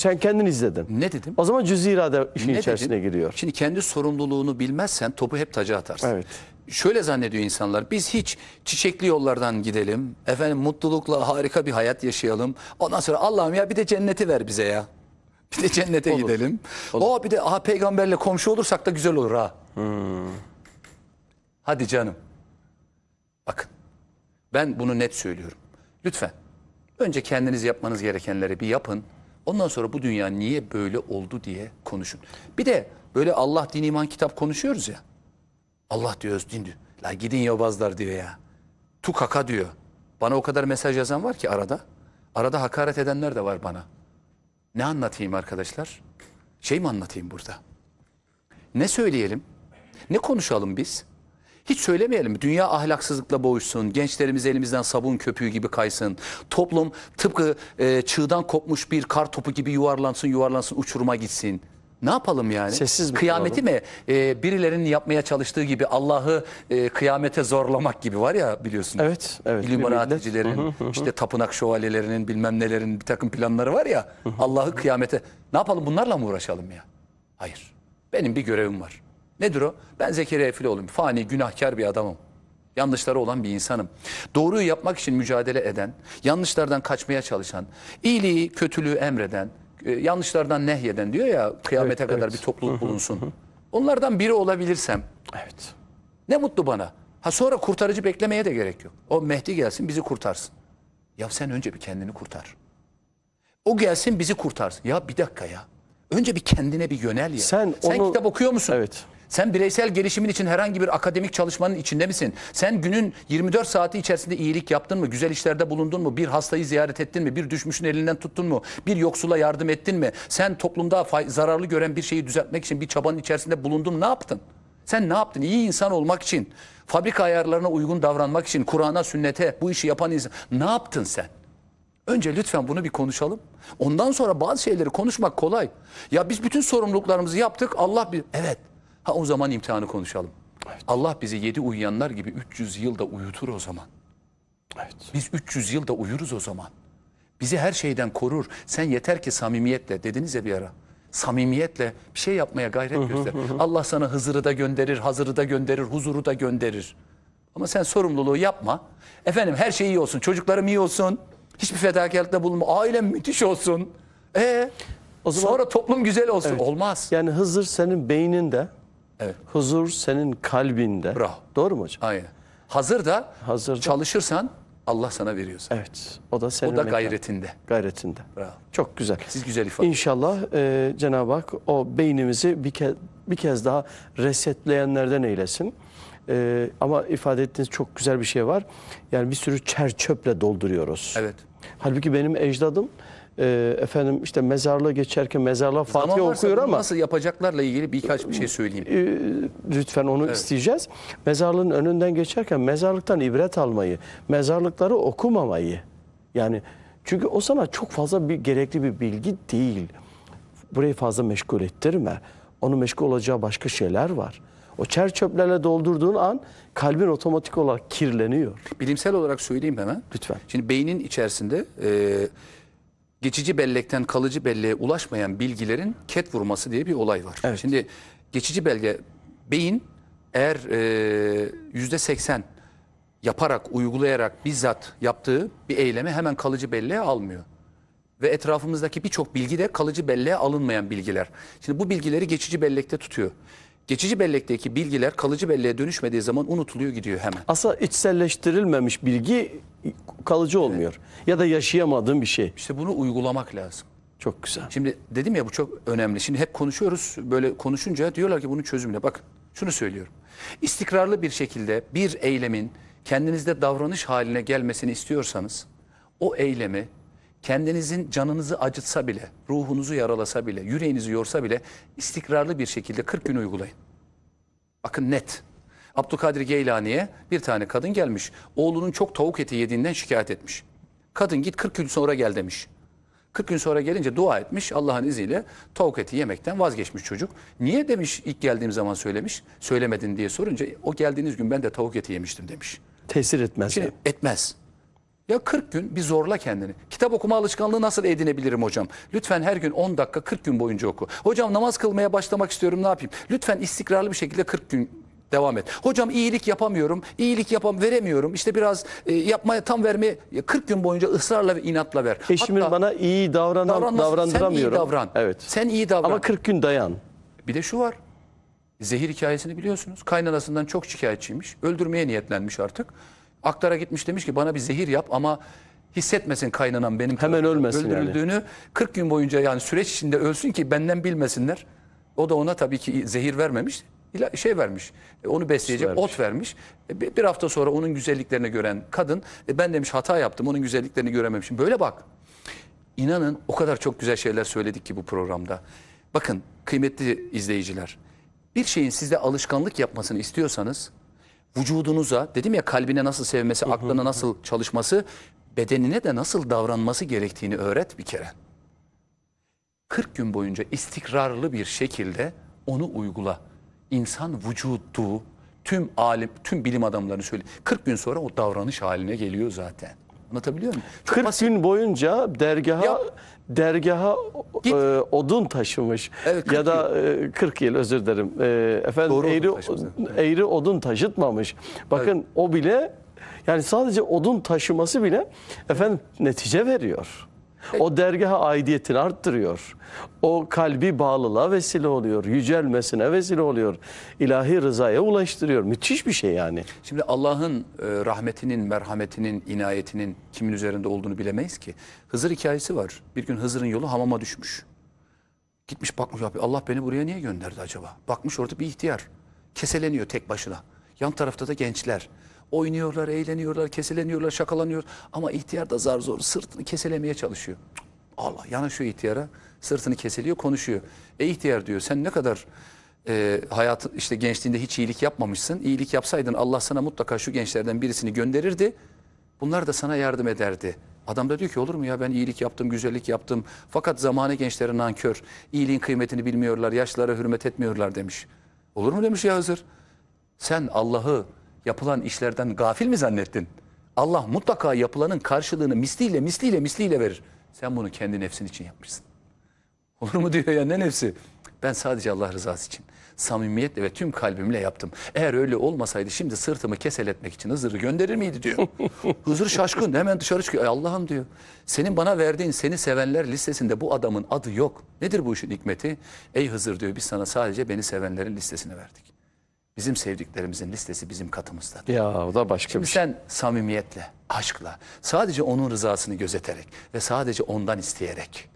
Sen kendin izledin. Ne dedim? O zaman cüz irade işin ne içerisine dedim? giriyor. Şimdi kendi sorumluluğunu bilmezsen topu hep taca atarsın. Evet. Şöyle zannediyor insanlar biz hiç çiçekli yollardan gidelim. Efendim mutlulukla harika bir hayat yaşayalım. Ondan sonra Allah'ım ya bir de cenneti ver bize ya. Bir de cennete <laughs> olur. gidelim. Olur. O bir de aha peygamberle komşu olursak da güzel olur ha. Hmm. Hadi canım. Bakın. Ben bunu net söylüyorum. Lütfen. Önce kendiniz yapmanız gerekenleri bir yapın. Ondan sonra bu dünya niye böyle oldu diye konuşun. Bir de böyle Allah din iman kitap konuşuyoruz ya. Allah diyoruz din diyor. La gidin yobazlar diyor ya. Tukaka diyor. Bana o kadar mesaj yazan var ki arada. Arada hakaret edenler de var bana. Ne anlatayım arkadaşlar? Şey mi anlatayım burada? Ne söyleyelim? Ne konuşalım biz? Hiç söylemeyelim. Dünya ahlaksızlıkla boğuşsun. Gençlerimiz elimizden sabun köpüğü gibi kaysın. Toplum tıpkı e, çığdan kopmuş bir kar topu gibi yuvarlansın, yuvarlansın, uçuruma gitsin. Ne yapalım yani? Sessiz mi Kıyameti mi? E, birilerinin yapmaya çalıştığı gibi Allah'ı e, kıyamete zorlamak gibi var ya biliyorsunuz. Evet. evet İlluminaticilerin, işte tapınak şövalyelerinin bilmem nelerin bir takım planları var ya. Allah'ı kıyamete. Ne yapalım bunlarla mı uğraşalım ya? Hayır. Benim bir görevim var. Nedir o? Ben Zekeriya Efiloğlu'yum. Fani, günahkar bir adamım. Yanlışları olan bir insanım. Doğruyu yapmak için mücadele eden, yanlışlardan kaçmaya çalışan, iyiliği, kötülüğü emreden, e, yanlışlardan nehyeden diyor ya kıyamete evet, kadar evet. bir topluluk bulunsun. Onlardan biri olabilirsem. Evet. Ne mutlu bana. Ha sonra kurtarıcı beklemeye de gerek yok. O Mehdi gelsin bizi kurtarsın. Ya sen önce bir kendini kurtar. O gelsin bizi kurtarsın. Ya bir dakika ya. Önce bir kendine bir yönel ya. Sen, sen onu... kitap okuyor musun? Evet. Sen bireysel gelişimin için herhangi bir akademik çalışmanın içinde misin? Sen günün 24 saati içerisinde iyilik yaptın mı? Güzel işlerde bulundun mu? Bir hastayı ziyaret ettin mi? Bir düşmüşün elinden tuttun mu? Bir yoksula yardım ettin mi? Sen toplumda zararlı gören bir şeyi düzeltmek için bir çabanın içerisinde bulundun mu? Ne yaptın? Sen ne yaptın? İyi insan olmak için, fabrika ayarlarına uygun davranmak için, Kur'an'a, sünnete bu işi yapan insan ne yaptın sen? Önce lütfen bunu bir konuşalım. Ondan sonra bazı şeyleri konuşmak kolay. Ya biz bütün sorumluluklarımızı yaptık. Allah bir evet Ha o zaman imtihanı konuşalım. Evet. Allah bizi yedi uyuyanlar gibi 300 yılda uyutur o zaman. Evet. Biz 300 yılda uyuruz o zaman. Bizi her şeyden korur. Sen yeter ki samimiyetle dediniz ya bir ara. Samimiyetle bir şey yapmaya gayret göster. Allah sana Hızır'ı da gönderir, Hazır'ı da gönderir, huzuru da gönderir. Ama sen sorumluluğu yapma. Efendim her şey iyi olsun, çocuklarım iyi olsun. Hiçbir fedakarlıkta bulunma. Ailem müthiş olsun. E o zaman, sonra toplum güzel olsun. Evet. Olmaz. Yani Hızır senin beyninde Evet. Huzur senin kalbinde. Bravo. Doğru mu hocam? Aynen. Hazır da Hazır çalışırsan Allah sana veriyor zaten. Evet. O da senin O da mekan. gayretinde. Gayretinde. Bravo. Çok güzel. Siz güzel ifade. İnşallah e, Cenab-ı Hak o beynimizi bir, ke bir kez daha resetleyenlerden eylesin. E, ama ifade ettiğiniz çok güzel bir şey var. Yani bir sürü çer çöple dolduruyoruz. Evet. Halbuki benim ecdadım e, efendim işte mezarlığa geçerken mezarlığa Fatiha okuyor ama nasıl yapacaklarla ilgili birkaç bir şey söyleyeyim. e, lütfen onu Evet. isteyeceğiz. Mezarlığın önünden geçerken mezarlıktan ibret almayı, mezarlıkları okumamayı. Yani çünkü o sana çok fazla bir gerekli bir bilgi değil. Burayı fazla meşgul ettirme. Onu meşgul olacağı başka şeyler var. O çer çöplerle doldurduğun an kalbin otomatik olarak kirleniyor. Bilimsel olarak söyleyeyim hemen. Lütfen. Şimdi beynin içerisinde e, geçici bellekten kalıcı belleğe ulaşmayan bilgilerin ket vurması diye bir olay var. Evet. Şimdi geçici belge beyin eğer e, yüzde seksen yaparak, uygulayarak bizzat yaptığı bir eylemi hemen kalıcı belleğe almıyor. Ve etrafımızdaki birçok bilgi de kalıcı belleğe alınmayan bilgiler. Şimdi bu bilgileri geçici bellekte tutuyor. Geçici bellekteki bilgiler kalıcı belleğe dönüşmediği zaman unutuluyor gidiyor hemen. asa içselleştirilmemiş bilgi kalıcı olmuyor. Ya da yaşayamadığın bir şey. İşte bunu uygulamak lazım. Çok güzel. Şimdi dedim ya bu çok önemli. Şimdi hep konuşuyoruz. Böyle konuşunca diyorlar ki bunun çözümüne bakın. Şunu söylüyorum. İstikrarlı bir şekilde bir eylemin kendinizde davranış haline gelmesini istiyorsanız o eylemi kendinizin canınızı acıtsa bile, ruhunuzu yaralasa bile, yüreğinizi yorsa bile istikrarlı bir şekilde 40 gün uygulayın. Bakın net. Abdülkadir Geylani'ye bir tane kadın gelmiş. Oğlunun çok tavuk eti yediğinden şikayet etmiş. Kadın git 40 gün sonra gel demiş. 40 gün sonra gelince dua etmiş Allah'ın izniyle tavuk eti yemekten vazgeçmiş çocuk. Niye demiş ilk geldiğim zaman söylemiş söylemedin diye sorunca o geldiğiniz gün ben de tavuk eti yemiştim demiş. Tesir etmez. Şimdi, etmez. Ya 40 gün bir zorla kendini. Kitap okuma alışkanlığı nasıl edinebilirim hocam? Lütfen her gün 10 dakika 40 gün boyunca oku. Hocam namaz kılmaya başlamak istiyorum ne yapayım? Lütfen istikrarlı bir şekilde 40 gün devam et. Hocam iyilik yapamıyorum, iyilik yapam veremiyorum. İşte biraz e, yapmaya tam verme, 40 gün boyunca ısrarla ve inatla ver. Eşimin Hatta, bana iyi davran, davrandıramıyorum. Sen iyi davran. Evet. Sen iyi davran. Ama 40 gün dayan. Bir de şu var. Zehir hikayesini biliyorsunuz. Kaynanasından çok şikayetçiymiş. Öldürmeye niyetlenmiş artık. Aktar'a gitmiş demiş ki bana bir zehir yap ama hissetmesin kaynanan benim hemen ölmesin öldürüldüğünü yani. 40 gün boyunca yani süreç içinde ölsün ki benden bilmesinler. O da ona tabii ki zehir vermemiş şey vermiş. E, onu besleyecek vermiş. ot vermiş. E, bir hafta sonra onun güzelliklerini gören kadın e, ben demiş hata yaptım onun güzelliklerini görememişim. Böyle bak. İnanın o kadar çok güzel şeyler söyledik ki bu programda. Bakın kıymetli izleyiciler bir şeyin sizde alışkanlık yapmasını istiyorsanız vücudunuza dedim ya kalbine nasıl sevmesi, aklına nasıl çalışması, bedenine de nasıl davranması gerektiğini öğret bir kere. 40 gün boyunca istikrarlı bir şekilde onu uygula. İnsan vücudu tüm alim, tüm bilim adamlarını söyle. 40 gün sonra o davranış haline geliyor zaten. Anlatabiliyor muyum? Çok 40 basit. gün boyunca dergaha Yap dergaha e, odun taşımış Evet, ya da e, 40 yıl özür dilerim. E, efendim Doğru odun eğri, eğri odun taşıtmamış. Bakın o bile yani sadece odun taşıması bile efendim netice veriyor. O dergaha aidiyetini arttırıyor. O kalbi bağlılığa vesile oluyor. Yücelmesine vesile oluyor. İlahi rızaya ulaştırıyor. Müthiş bir şey yani. Şimdi Allah'ın e, rahmetinin, merhametinin, inayetinin kimin üzerinde olduğunu bilemeyiz ki. Hızır hikayesi var. Bir gün Hızır'ın yolu hamama düşmüş. Gitmiş bakmış abi Allah beni buraya niye gönderdi acaba? Bakmış orada bir ihtiyar. Keseleniyor tek başına. Yan tarafta da gençler. Oynuyorlar, eğleniyorlar, keseleniyorlar, şakalanıyor. Ama ihtiyar da zar zor sırtını keselemeye çalışıyor. Allah yana şu ihtiyara. Sırtını keseliyor, konuşuyor. E ihtiyar diyor sen ne kadar e, hayatı işte gençliğinde hiç iyilik yapmamışsın. İyilik yapsaydın Allah sana mutlaka şu gençlerden birisini gönderirdi. Bunlar da sana yardım ederdi. Adam da diyor ki olur mu ya ben iyilik yaptım, güzellik yaptım. Fakat zamanı gençleri nankör. İyiliğin kıymetini bilmiyorlar, yaşlara hürmet etmiyorlar demiş. Olur mu demiş ya hazır. Sen Allah'ı yapılan işlerden gafil mi zannettin? Allah mutlaka yapılanın karşılığını misliyle misliyle misliyle verir. Sen bunu kendi nefsin için yapmışsın. <laughs> Olur mu diyor ya ne nefsi? Ben sadece Allah rızası için samimiyetle ve tüm kalbimle yaptım. Eğer öyle olmasaydı şimdi sırtımı keseletmek için Hızır'ı gönderir miydi diyor. Hızır <laughs> şaşkın hemen dışarı çıkıyor. Ey Allah'ım diyor. Senin bana verdiğin seni sevenler listesinde bu adamın adı yok. Nedir bu işin hikmeti? Ey Hızır diyor biz sana sadece beni sevenlerin listesini verdik. Bizim sevdiklerimizin listesi bizim katımızda. Ya o da başka Şimdi bir şey. sen samimiyetle, aşkla, sadece onun rızasını gözeterek ve sadece ondan isteyerek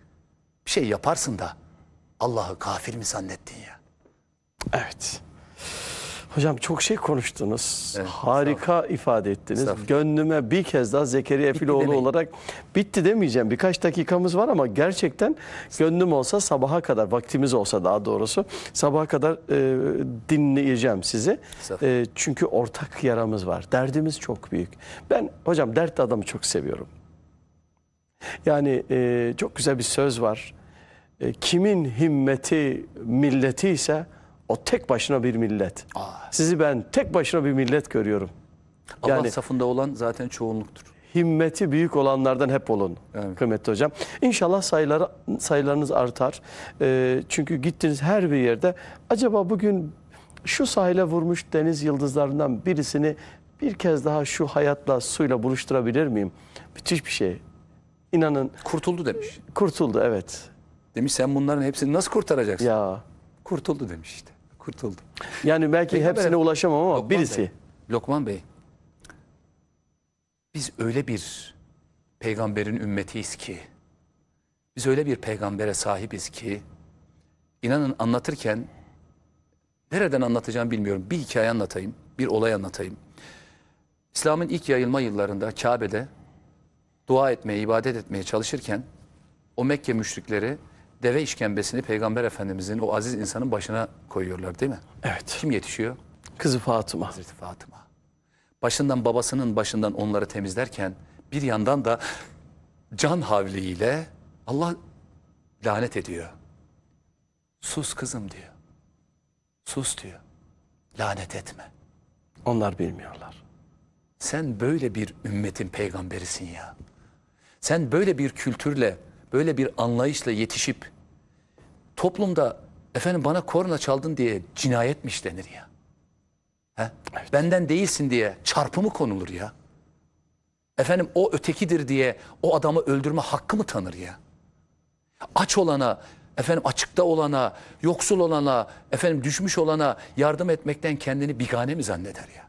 bir şey yaparsın da Allah'ı kafir mi zannettin ya? Evet. Hocam çok şey konuştunuz. Evet, Harika ifade ettiniz. Gönlüme bir kez daha Zekeriya bitti Filoğlu olarak bitti demeyeceğim. Birkaç dakikamız var ama gerçekten gönlüm olsa sabaha kadar, vaktimiz olsa daha doğrusu sabaha kadar e, dinleyeceğim sizi. E, çünkü ortak yaramız var. Derdimiz çok büyük. Ben hocam dertli adamı çok seviyorum. Yani e, çok güzel bir söz var. E, kimin himmeti milleti ise o tek başına bir millet. Aa. Sizi ben tek başına bir millet görüyorum. Allah yani, safında olan zaten çoğunluktur. Himmeti büyük olanlardan hep olun evet. kıymetli hocam. İnşallah sayıları, sayılarınız artar. Ee, çünkü gittiğiniz her bir yerde acaba bugün şu sahile vurmuş deniz yıldızlarından birisini bir kez daha şu hayatla suyla buluşturabilir miyim? Müthiş bir şey. İnanın. Kurtuldu demiş. Kurtuldu evet. Demiş sen bunların hepsini nasıl kurtaracaksın? Ya. Kurtuldu demiş işte kurtuldum. Yani belki Peki hepsine efendim, ulaşamam ama Lokman birisi. Bey, Lokman Bey, biz öyle bir peygamberin ümmetiyiz ki, biz öyle bir peygambere sahibiz ki, inanın anlatırken, nereden anlatacağımı bilmiyorum. Bir hikaye anlatayım, bir olay anlatayım. İslam'ın ilk yayılma yıllarında Kabe'de dua etmeye, ibadet etmeye çalışırken, o Mekke müşrikleri deve işkembesini Peygamber Efendimizin o aziz insanın başına koyuyorlar değil mi? Evet. Kim yetişiyor? Kızı Fatıma. Hazreti Fatıma. Başından babasının başından onları temizlerken bir yandan da can havliyle Allah lanet ediyor. Sus kızım diyor. Sus diyor. Lanet etme. Onlar bilmiyorlar. Sen böyle bir ümmetin peygamberisin ya. Sen böyle bir kültürle, böyle bir anlayışla yetişip toplumda efendim bana korna çaldın diye cinayetmiş denir ya. He? Evet. Benden değilsin diye çarpımı konulur ya. Efendim o ötekidir diye o adamı öldürme hakkı mı tanır ya? Aç olana, efendim açıkta olana, yoksul olana, efendim düşmüş olana yardım etmekten kendini bigane mi zanneder ya?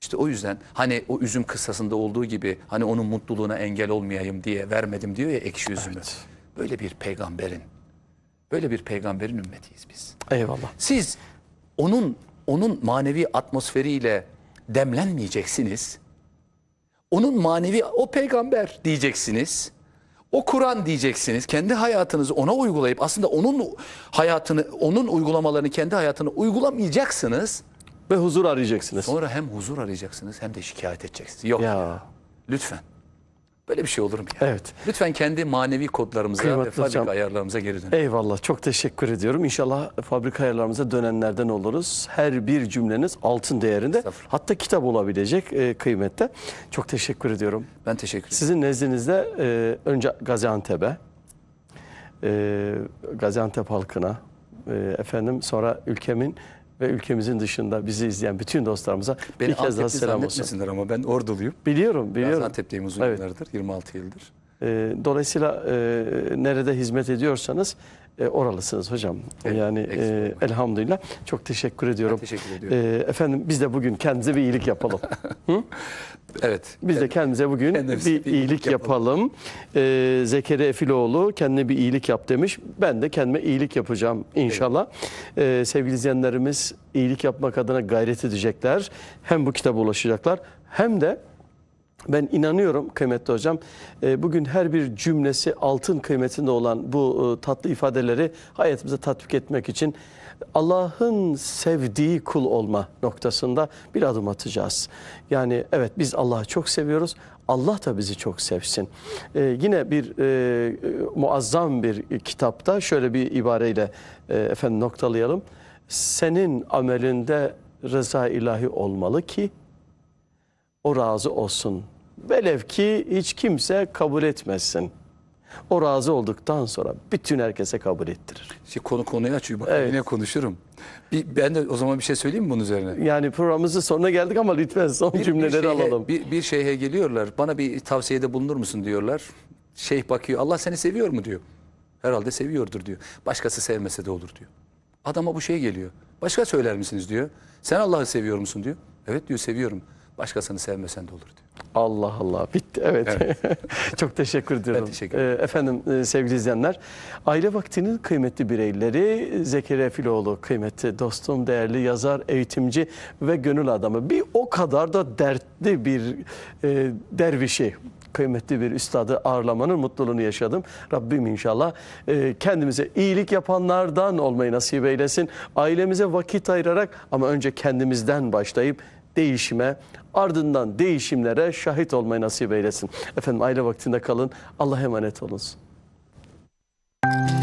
İşte o yüzden hani o üzüm kıssasında olduğu gibi hani onun mutluluğuna engel olmayayım diye vermedim diyor ya ekşi üzümü. Evet. Böyle bir peygamberin Böyle bir peygamberin ümmetiyiz biz. Eyvallah. Siz onun onun manevi atmosferiyle demlenmeyeceksiniz. Onun manevi o peygamber diyeceksiniz. O Kur'an diyeceksiniz. Kendi hayatınızı ona uygulayıp aslında onun hayatını, onun uygulamalarını kendi hayatını uygulamayacaksınız. Ve huzur arayacaksınız. Sonra hem huzur arayacaksınız hem de şikayet edeceksiniz. Yok ya. Lütfen. Böyle bir şey olur mu? Ya? Evet. Lütfen kendi manevi kodlarımıza Kıymetli ve fabrika hocam, ayarlarımıza geri dönün. Eyvallah çok teşekkür ediyorum. İnşallah fabrika ayarlarımıza dönenlerden oluruz. Her bir cümleniz altın değerinde hatta kitap olabilecek e, kıymette. Çok teşekkür ediyorum. Ben teşekkür ederim. Sizin nezdinizde e, önce Gaziantep'e, e, Gaziantep halkına, e, efendim sonra ülkemin ve ülkemizin dışında bizi izleyen bütün dostlarımıza Beni bir kez daha selam olsun. ama ben Orduluyum. Biliyorum, biliyorum. Gaziantep'teyim uzun evet. yıllardır, 26 yıldır. Ee, dolayısıyla e, nerede hizmet ediyorsanız e, oralısınız hocam. Evet, yani e, elhamdülillah. Çok teşekkür ediyorum. Ben teşekkür ediyorum. E, efendim biz de bugün kendimize bir iyilik yapalım. <laughs> Hı? Evet. Biz de kendimize bugün Kendimize bir, bir iyilik yapalım. yapalım. Ee, Zekeriya Efiloğlu kendine bir iyilik yap demiş. Ben de kendime iyilik yapacağım inşallah. Evet. Ee, sevgili izleyenlerimiz iyilik yapmak adına gayret edecekler. Hem bu kitaba ulaşacaklar hem de ben inanıyorum kıymetli hocam. E, bugün her bir cümlesi altın kıymetinde olan bu e, tatlı ifadeleri hayatımıza tatbik etmek için Allah'ın sevdiği kul olma noktasında bir adım atacağız. Yani evet biz Allah'ı çok seviyoruz. Allah da bizi çok sevsin. Ee, yine bir e, muazzam bir kitapta şöyle bir ibareyle e, efendim noktalayalım. Senin amelinde rıza ilahi olmalı ki o razı olsun Velev ki hiç kimse kabul etmesin. O razı olduktan sonra bütün herkese kabul ettirir. Şimdi şey, konu konuyu açıyor. Bak evet. yine konuşurum. Bir, ben de o zaman bir şey söyleyeyim mi bunun üzerine? Yani programımızın sonuna geldik ama lütfen son bir, cümleleri bir şeye, alalım. Bir, bir şeye geliyorlar. Bana bir tavsiyede bulunur musun diyorlar. Şeyh bakıyor. Allah seni seviyor mu diyor. Herhalde seviyordur diyor. Başkası sevmese de olur diyor. Adama bu şey geliyor. Başka söyler misiniz diyor. Sen Allah'ı seviyor musun diyor. Evet diyor seviyorum. Başkasını sevmesen de olur diyor. Allah Allah bitti evet. evet. <laughs> Çok teşekkür ediyorum. Ben teşekkür ederim. Ee, efendim e, sevgili izleyenler aile vaktinin kıymetli bireyleri Zekeriya Filoğlu kıymetli dostum değerli yazar eğitimci ve gönül adamı bir o kadar da dertli bir e, dervişi kıymetli bir üstadı ağırlamanın mutluluğunu yaşadım. Rabbim inşallah e, kendimize iyilik yapanlardan olmayı nasip eylesin. Ailemize vakit ayırarak ama önce kendimizden başlayıp değişime, ardından değişimlere şahit olmayı nasip eylesin. Efendim aile vaktinde kalın. Allah'a emanet olunuz. Müzik